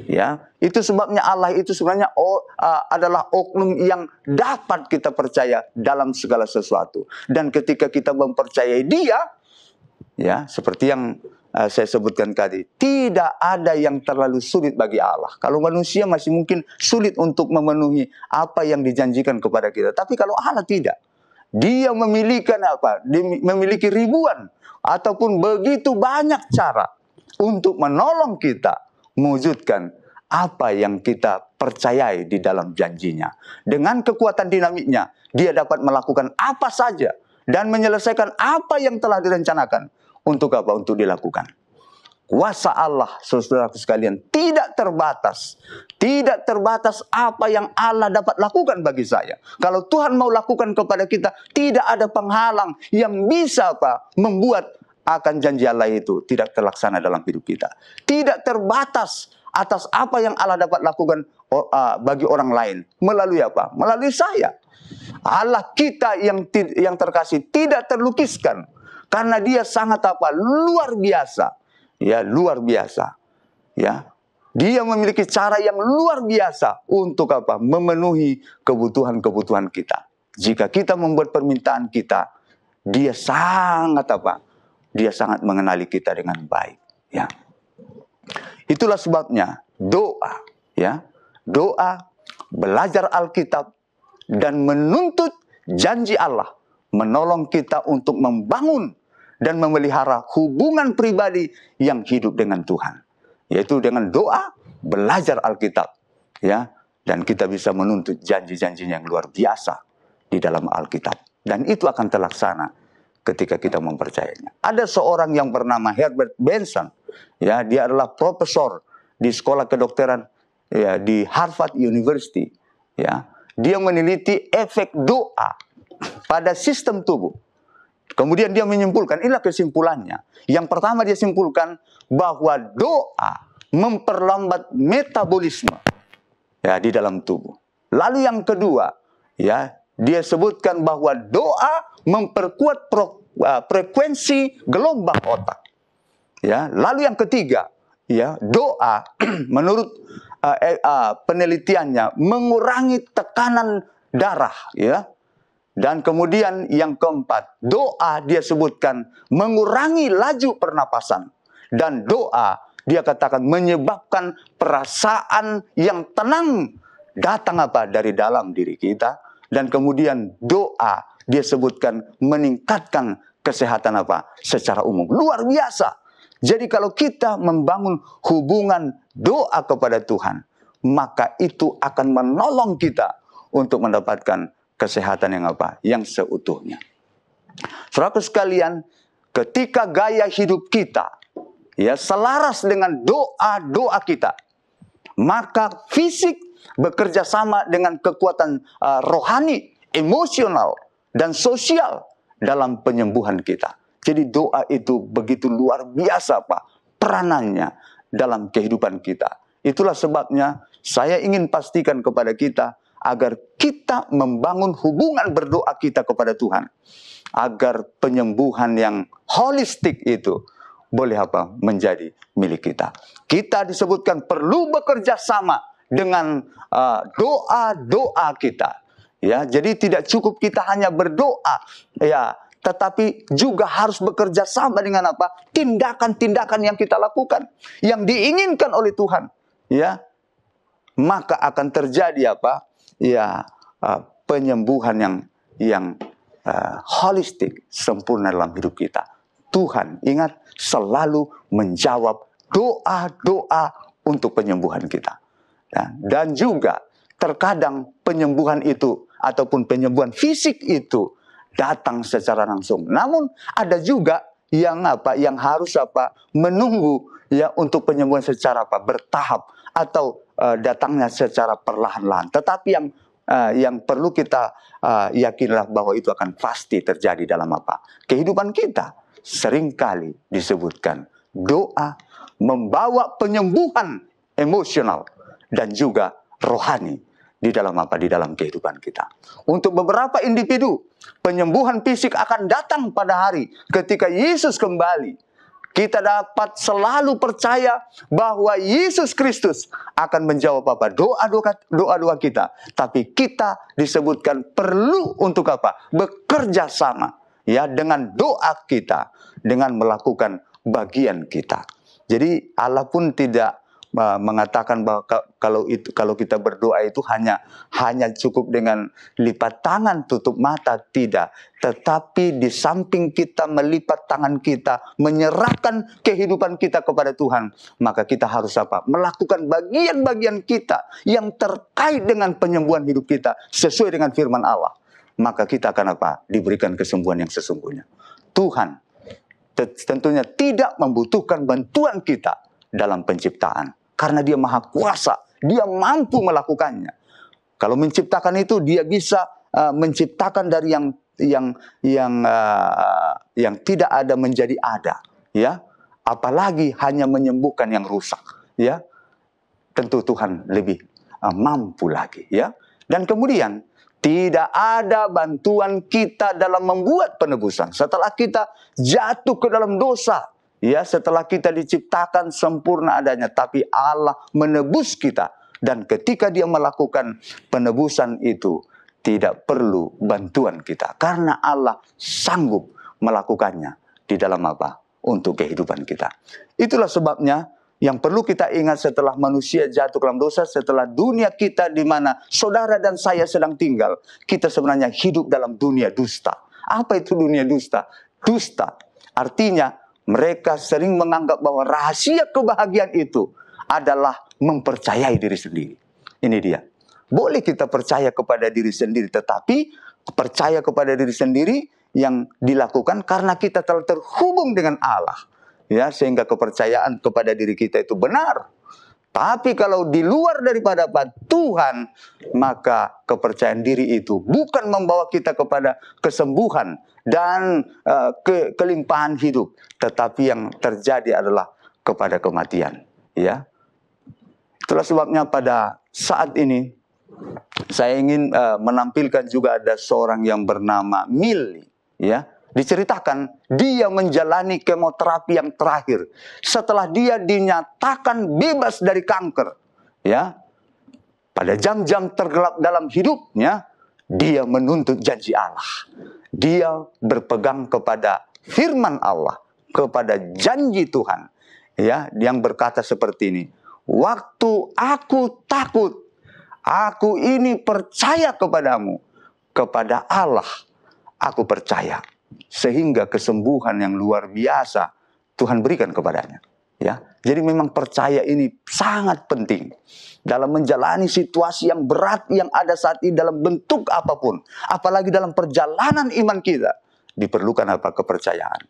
Speaker 4: Ya, itu sebabnya Allah itu sebenarnya oh, uh, adalah oknum yang dapat kita percaya dalam segala sesuatu. Dan ketika kita mempercayai Dia, ya seperti yang uh, saya sebutkan tadi tidak ada yang terlalu sulit bagi Allah kalau manusia masih mungkin sulit untuk memenuhi apa yang dijanjikan kepada kita tapi kalau Allah tidak dia memiliki apa memiliki ribuan ataupun begitu banyak cara untuk menolong kita mewujudkan apa yang kita percayai di dalam janjinya. Dengan kekuatan dinamiknya, dia dapat melakukan apa saja dan menyelesaikan apa yang telah direncanakan untuk apa? Untuk dilakukan. Kuasa Allah, saudara-saudara sekalian, tidak terbatas. Tidak terbatas apa yang Allah dapat lakukan bagi saya. Kalau Tuhan mau lakukan kepada kita, tidak ada penghalang yang bisa apa membuat akan janji Allah itu tidak terlaksana dalam hidup kita. Tidak terbatas atas apa yang Allah dapat lakukan oh, ah, bagi orang lain melalui apa? Melalui saya. Allah kita yang terkasih tidak terlukiskan karena dia sangat apa luar biasa ya luar biasa ya dia memiliki cara yang luar biasa untuk apa memenuhi kebutuhan-kebutuhan kita jika kita membuat permintaan kita dia sangat apa dia sangat mengenali kita dengan baik ya itulah sebabnya doa ya doa belajar Alkitab dan menuntut janji Allah menolong kita untuk membangun dan memelihara hubungan pribadi yang hidup dengan Tuhan, yaitu dengan doa, belajar Alkitab, ya, dan kita bisa menuntut janji janji yang luar biasa di dalam Alkitab, dan itu akan terlaksana ketika kita mempercayainya. Ada seorang yang bernama Herbert Benson, ya, dia adalah profesor di sekolah kedokteran ya di Harvard University, ya. Dia meneliti efek doa pada sistem tubuh. Kemudian dia menyimpulkan, inilah kesimpulannya. Yang pertama dia simpulkan bahwa doa memperlambat metabolisme ya di dalam tubuh. Lalu yang kedua, ya, dia sebutkan bahwa doa memperkuat pro, uh, frekuensi gelombang otak. Ya, lalu yang ketiga, ya, doa menurut uh, uh, penelitiannya mengurangi tekanan darah, ya, dan kemudian yang keempat, doa dia sebutkan mengurangi laju pernapasan. Dan doa dia katakan menyebabkan perasaan yang tenang datang apa dari dalam diri kita. Dan kemudian doa dia sebutkan meningkatkan kesehatan apa secara umum. Luar biasa. Jadi kalau kita membangun hubungan doa kepada Tuhan, maka itu akan menolong kita untuk mendapatkan kesehatan yang apa? Yang seutuhnya. Saudara sekalian, ketika gaya hidup kita ya selaras dengan doa-doa kita, maka fisik bekerja sama dengan kekuatan uh, rohani, emosional dan sosial dalam penyembuhan kita. Jadi doa itu begitu luar biasa, Pak, peranannya dalam kehidupan kita. Itulah sebabnya saya ingin pastikan kepada kita agar kita membangun hubungan berdoa kita kepada Tuhan agar penyembuhan yang holistik itu boleh apa menjadi milik kita. Kita disebutkan perlu bekerja sama dengan uh, doa-doa uh, kita. Ya, jadi tidak cukup kita hanya berdoa, ya, tetapi juga harus bekerja sama dengan apa? tindakan-tindakan yang kita lakukan yang diinginkan oleh Tuhan, ya. Maka akan terjadi apa? ya uh, penyembuhan yang yang uh, holistik sempurna dalam hidup kita. Tuhan ingat selalu menjawab doa-doa untuk penyembuhan kita. Ya, dan juga terkadang penyembuhan itu ataupun penyembuhan fisik itu datang secara langsung. Namun ada juga yang apa yang harus apa menunggu ya untuk penyembuhan secara apa bertahap atau Eh, datangnya secara perlahan-lahan. Tetapi yang uh, yang perlu kita uh, yakinlah bahwa itu akan pasti terjadi dalam apa? Kehidupan kita seringkali disebutkan doa membawa penyembuhan emosional dan juga rohani di dalam apa? Di dalam kehidupan kita. Untuk beberapa individu, penyembuhan fisik akan datang pada hari ketika Yesus kembali kita dapat selalu percaya bahwa Yesus Kristus akan menjawab apa doa-doa doa doa kita. Tapi kita disebutkan perlu untuk apa? Bekerja sama ya dengan doa kita, dengan melakukan bagian kita. Jadi Allah pun tidak mengatakan bahwa kalau itu kalau kita berdoa itu hanya hanya cukup dengan lipat tangan tutup mata tidak tetapi di samping kita melipat tangan kita menyerahkan kehidupan kita kepada Tuhan maka kita harus apa melakukan bagian-bagian kita yang terkait dengan penyembuhan hidup kita sesuai dengan firman Allah maka kita akan apa diberikan kesembuhan yang sesungguhnya Tuhan tentunya tidak membutuhkan bantuan kita dalam penciptaan. Karena dia maha kuasa, dia mampu melakukannya. Kalau menciptakan itu dia bisa eh, menciptakan dari yang yang yang uh, yang tidak ada menjadi ada, ya. Apalagi hanya menyembuhkan yang rusak, ya. Tentu Tuhan lebih uh, mampu lagi, ya. Dan kemudian tidak ada bantuan kita dalam membuat penebusan. Setelah kita jatuh ke dalam dosa, Ya, setelah kita diciptakan sempurna adanya, tapi Allah menebus kita dan ketika dia melakukan penebusan itu tidak perlu bantuan kita karena Allah sanggup melakukannya di dalam apa? untuk kehidupan kita. Itulah sebabnya yang perlu kita ingat setelah manusia jatuh dalam dosa, setelah dunia kita di mana saudara dan saya sedang tinggal, kita sebenarnya hidup dalam dunia dusta. Apa itu dunia dusta? Dusta artinya mereka sering menganggap bahwa rahasia kebahagiaan itu adalah mempercayai diri sendiri. Ini dia. Boleh kita percaya kepada diri sendiri, tetapi percaya kepada diri sendiri yang dilakukan karena kita telah terhubung dengan Allah. Ya, sehingga kepercayaan kepada diri kita itu benar. Tapi kalau di luar daripada Tuhan, maka kepercayaan diri itu bukan membawa kita kepada kesembuhan dan uh, ke kelimpahan hidup, tetapi yang terjadi adalah kepada kematian, ya. Itulah sebabnya pada saat ini saya ingin uh, menampilkan juga ada seorang yang bernama Milli, ya diceritakan dia menjalani kemoterapi yang terakhir setelah dia dinyatakan bebas dari kanker ya pada jam-jam tergelap dalam hidupnya dia menuntut janji Allah dia berpegang kepada firman Allah kepada janji Tuhan ya yang berkata seperti ini waktu aku takut aku ini percaya kepadamu kepada Allah aku percaya sehingga kesembuhan yang luar biasa Tuhan berikan kepadanya. Ya, jadi memang percaya ini sangat penting dalam menjalani situasi yang berat yang ada saat ini dalam bentuk apapun, apalagi dalam perjalanan iman kita diperlukan apa kepercayaan.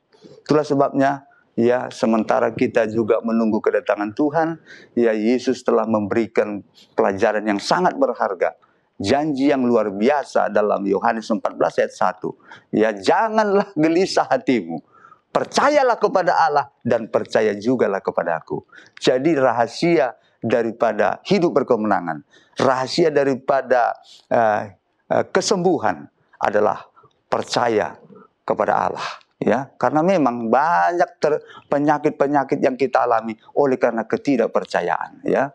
Speaker 4: Itulah sebabnya ya sementara kita juga menunggu kedatangan Tuhan, ya Yesus telah memberikan pelajaran yang sangat berharga janji yang luar biasa dalam Yohanes 14 ayat 1. Ya, janganlah gelisah hatimu. Percayalah kepada Allah dan percaya jugalah kepada aku. Jadi rahasia daripada hidup berkemenangan, rahasia daripada uh, kesembuhan adalah percaya kepada Allah ya karena memang banyak penyakit-penyakit yang kita alami oleh karena ketidakpercayaan ya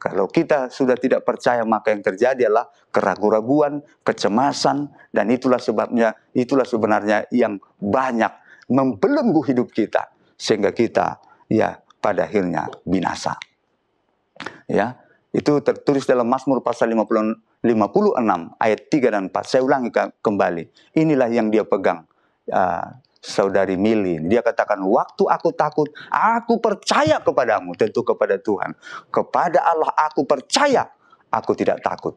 Speaker 4: kalau kita sudah tidak percaya, maka yang terjadi adalah keraguan-raguan, kecemasan, dan itulah sebabnya, itulah sebenarnya yang banyak membelenggu hidup kita sehingga kita ya pada akhirnya binasa. Ya, itu tertulis dalam Mazmur pasal 50, 56 ayat 3 dan 4. Saya ulangi kembali. Inilah yang dia pegang. Uh, saudari Mili. Dia katakan, waktu aku takut, aku percaya kepadamu, tentu kepada Tuhan. Kepada Allah aku percaya, aku tidak takut.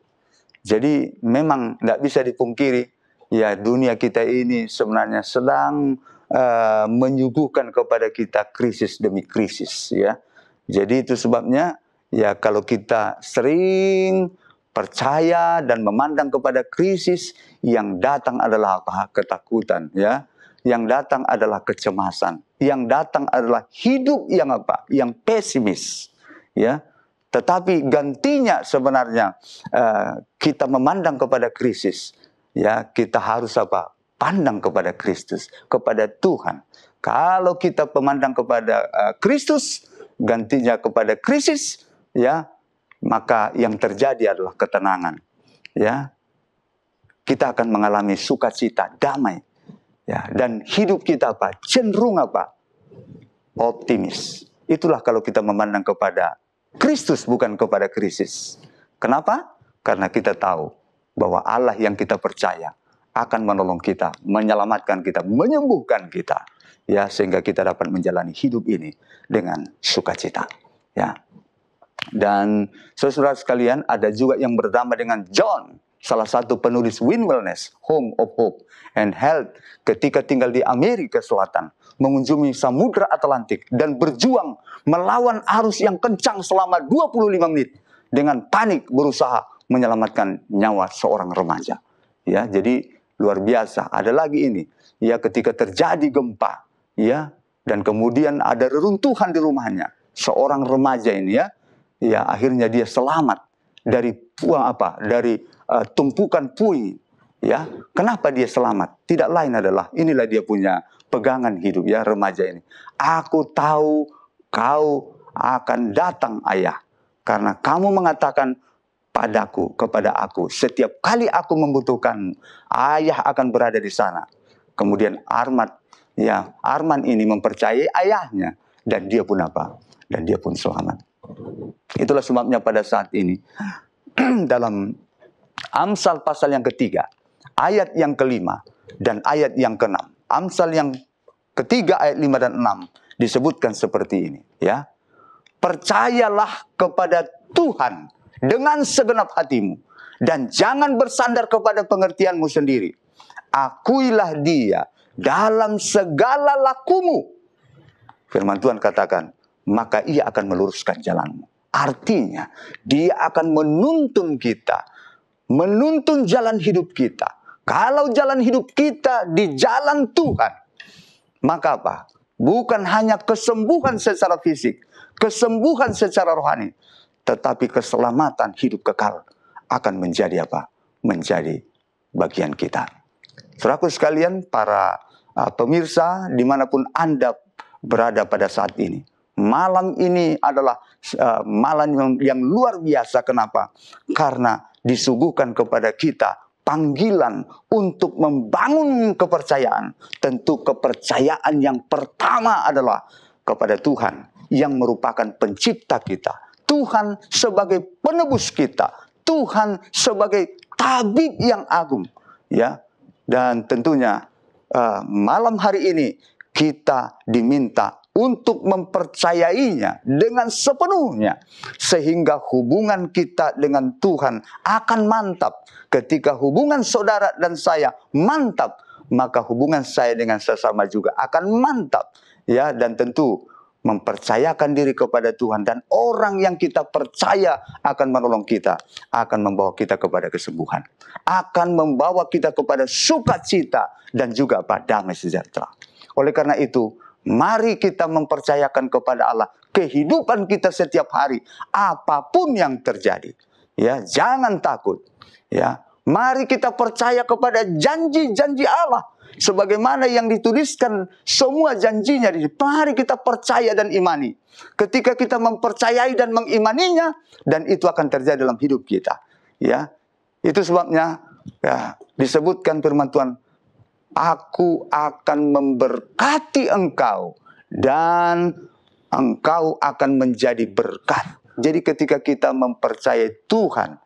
Speaker 4: Jadi memang tidak bisa dipungkiri, ya dunia kita ini sebenarnya sedang uh, menyuguhkan kepada kita krisis demi krisis. ya. Jadi itu sebabnya, ya kalau kita sering percaya dan memandang kepada krisis yang datang adalah Ketakutan ya yang datang adalah kecemasan, yang datang adalah hidup yang apa? Yang pesimis, ya. Tetapi gantinya sebenarnya uh, kita memandang kepada krisis, ya kita harus apa? Pandang kepada Kristus, kepada Tuhan. Kalau kita memandang kepada uh, Kristus, gantinya kepada krisis, ya maka yang terjadi adalah ketenangan, ya kita akan mengalami sukacita, damai, Ya, dan hidup kita apa? Cenderung apa? Optimis. Itulah kalau kita memandang kepada Kristus bukan kepada krisis. Kenapa? Karena kita tahu bahwa Allah yang kita percaya akan menolong kita, menyelamatkan kita, menyembuhkan kita, ya sehingga kita dapat menjalani hidup ini dengan sukacita, ya. Dan saudara sekalian, ada juga yang bernama dengan John salah satu penulis Win Wellness, Home of Hope and Health, ketika tinggal di Amerika Selatan, mengunjungi Samudra Atlantik dan berjuang melawan arus yang kencang selama 25 menit dengan panik berusaha menyelamatkan nyawa seorang remaja. Ya, jadi luar biasa. Ada lagi ini, ya ketika terjadi gempa, ya dan kemudian ada reruntuhan di rumahnya. Seorang remaja ini ya, ya akhirnya dia selamat dari apa? Dari uh, tumpukan pui ya kenapa dia selamat tidak lain adalah inilah dia punya pegangan hidup ya remaja ini aku tahu kau akan datang ayah karena kamu mengatakan padaku kepada aku setiap kali aku membutuhkan ayah akan berada di sana kemudian Armat ya Arman ini mempercayai ayahnya dan dia pun apa dan dia pun selamat itulah sebabnya pada saat ini dalam Amsal pasal yang ketiga, ayat yang kelima, dan ayat yang keenam. Amsal yang ketiga ayat lima dan enam disebutkan seperti ini. ya Percayalah kepada Tuhan dengan segenap hatimu. Dan jangan bersandar kepada pengertianmu sendiri. Akuilah dia dalam segala lakumu. Firman Tuhan katakan, maka ia akan meluruskan jalanmu. Artinya, dia akan menuntun kita menuntun jalan hidup kita. Kalau jalan hidup kita di jalan Tuhan, maka apa? Bukan hanya kesembuhan secara fisik, kesembuhan secara rohani, tetapi keselamatan hidup kekal akan menjadi apa? Menjadi bagian kita. Saudaraku sekalian, para uh, pemirsa dimanapun Anda berada pada saat ini. Malam ini adalah uh, malam yang, yang luar biasa. Kenapa? Karena disuguhkan kepada kita panggilan untuk membangun kepercayaan. Tentu kepercayaan yang pertama adalah kepada Tuhan yang merupakan pencipta kita. Tuhan sebagai penebus kita. Tuhan sebagai tabib yang agung. ya Dan tentunya uh, malam hari ini kita diminta untuk mempercayainya dengan sepenuhnya, sehingga hubungan kita dengan Tuhan akan mantap. Ketika hubungan saudara dan saya mantap, maka hubungan saya dengan sesama juga akan mantap, ya, dan tentu mempercayakan diri kepada Tuhan dan orang yang kita percaya akan menolong kita, akan membawa kita kepada kesembuhan, akan membawa kita kepada sukacita dan juga pada damai sejahtera. Oleh karena itu, Mari kita mempercayakan kepada Allah kehidupan kita setiap hari apapun yang terjadi. Ya, jangan takut. Ya, mari kita percaya kepada janji-janji Allah sebagaimana yang dituliskan semua janjinya di mari kita percaya dan imani. Ketika kita mempercayai dan mengimaninya dan itu akan terjadi dalam hidup kita. Ya. Itu sebabnya ya disebutkan firman Tuhan aku akan memberkati engkau dan engkau akan menjadi berkat. Jadi ketika kita mempercayai Tuhan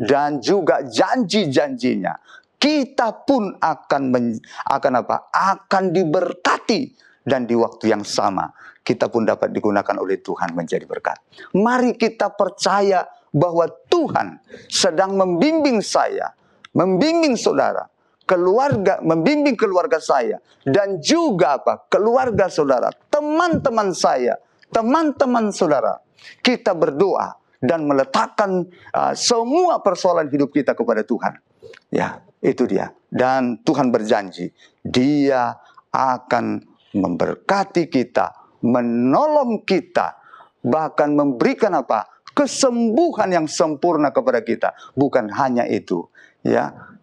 Speaker 4: dan juga janji-janjinya, kita pun akan men, akan apa? akan diberkati dan di waktu yang sama kita pun dapat digunakan oleh Tuhan menjadi berkat. Mari kita percaya bahwa Tuhan sedang membimbing saya, membimbing saudara keluarga, membimbing keluarga saya dan juga apa? keluarga saudara, teman-teman saya, teman-teman saudara. Kita berdoa dan meletakkan uh, semua persoalan hidup kita kepada Tuhan. Ya, itu dia. Dan Tuhan berjanji, Dia akan memberkati kita, menolong kita, bahkan memberikan apa? kesembuhan yang sempurna kepada kita. Bukan hanya itu, ya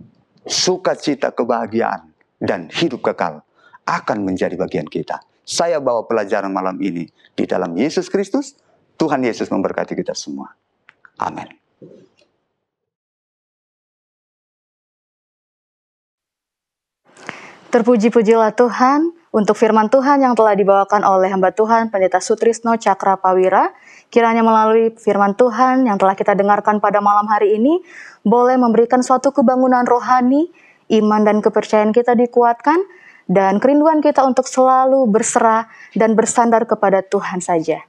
Speaker 4: sukacita kebahagiaan dan hidup kekal akan menjadi bagian kita. Saya bawa pelajaran malam ini di dalam Yesus Kristus. Tuhan Yesus
Speaker 2: memberkati kita semua. Amin. Terpuji-pujilah Tuhan untuk firman Tuhan yang telah dibawakan oleh hamba Tuhan Pendeta Sutrisno Cakra Pawira, kiranya melalui firman Tuhan yang telah kita dengarkan pada malam hari ini, boleh memberikan suatu kebangunan rohani, iman dan kepercayaan kita dikuatkan, dan kerinduan kita untuk selalu berserah dan bersandar kepada Tuhan saja.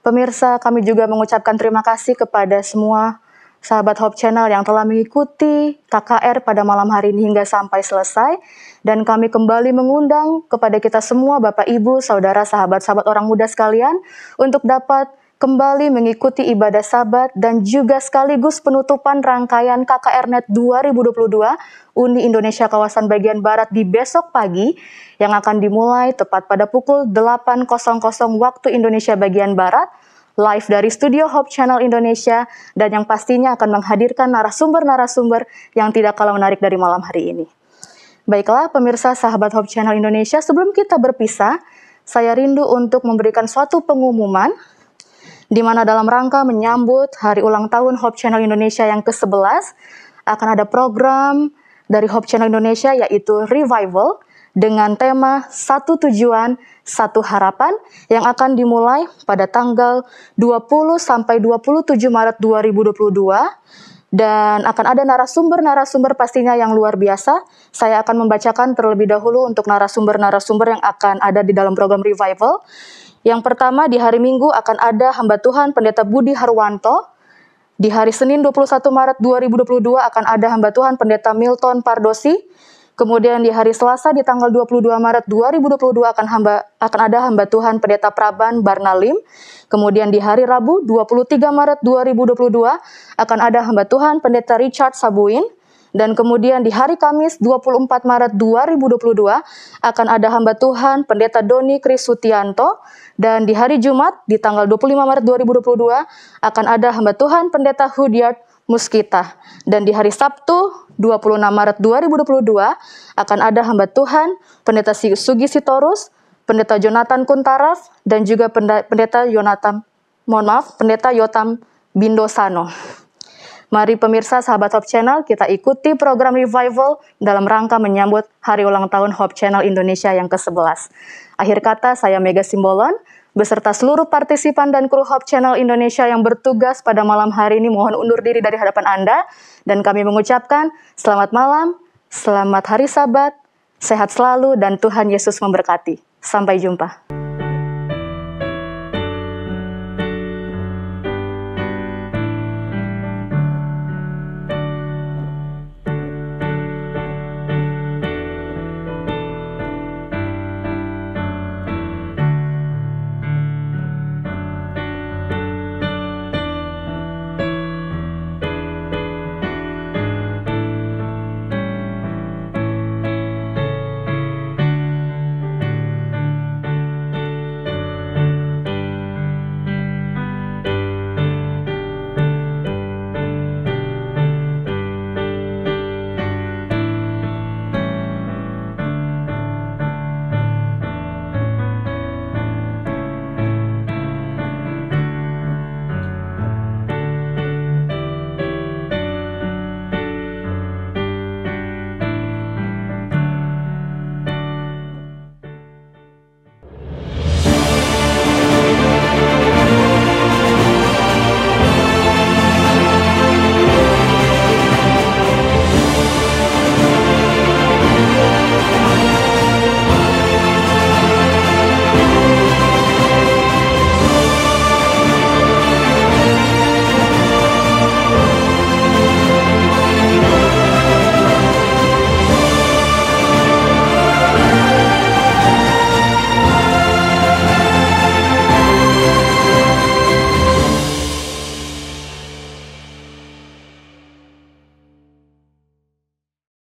Speaker 2: Pemirsa, kami juga mengucapkan terima kasih kepada semua sahabat Hope Channel yang telah mengikuti KKR pada malam hari ini hingga sampai selesai. Dan kami kembali mengundang kepada kita semua, Bapak, Ibu, Saudara, sahabat-sahabat orang muda sekalian, untuk dapat kembali mengikuti ibadah sahabat dan juga sekaligus penutupan rangkaian KKR Net 2022 Uni Indonesia Kawasan Bagian Barat di besok pagi yang akan dimulai tepat pada pukul 8.00 waktu Indonesia bagian Barat live dari Studio Hope Channel Indonesia dan yang pastinya akan menghadirkan narasumber-narasumber yang tidak kalah menarik dari malam hari ini. Baiklah pemirsa sahabat Hope Channel Indonesia, sebelum kita berpisah, saya rindu untuk memberikan suatu pengumuman di mana dalam rangka menyambut hari ulang tahun Hope Channel Indonesia yang ke-11 akan ada program dari Hope Channel Indonesia yaitu Revival dengan tema Satu Tujuan, Satu Harapan yang akan dimulai pada tanggal 20 sampai 27 Maret 2022 dan akan ada narasumber-narasumber pastinya yang luar biasa. Saya akan membacakan terlebih dahulu untuk narasumber-narasumber yang akan ada di dalam program revival. Yang pertama di hari Minggu akan ada hamba Tuhan Pendeta Budi Harwanto. Di hari Senin 21 Maret 2022 akan ada hamba Tuhan Pendeta Milton Pardosi. Kemudian di hari Selasa di tanggal 22 Maret 2022 akan hamba akan ada hamba Tuhan Pendeta Praban Barnalim. Kemudian di hari Rabu 23 Maret 2022 akan ada hamba Tuhan Pendeta Richard Sabuin. Dan kemudian di hari Kamis 24 Maret 2022 akan ada hamba Tuhan Pendeta Doni Krisutianto dan di hari Jumat di tanggal 25 Maret 2022 akan ada hamba Tuhan Pendeta Hudiard Muskita. Dan di hari Sabtu, 26 Maret 2022, akan ada hamba Tuhan, Pendeta Sugi Sitorus, Pendeta Jonathan Kuntaraf, dan juga Pendeta Yonatan, mohon maaf, Pendeta Yotam Bindosano. Mari pemirsa sahabat Hope Channel, kita ikuti program Revival dalam rangka menyambut hari ulang tahun Hope Channel Indonesia yang ke-11. Akhir kata, saya Mega Simbolon, beserta seluruh partisipan dan kru Hop Channel Indonesia yang bertugas pada malam hari ini mohon undur diri dari hadapan Anda dan kami mengucapkan selamat malam, selamat hari Sabat, sehat selalu dan Tuhan Yesus memberkati. Sampai jumpa.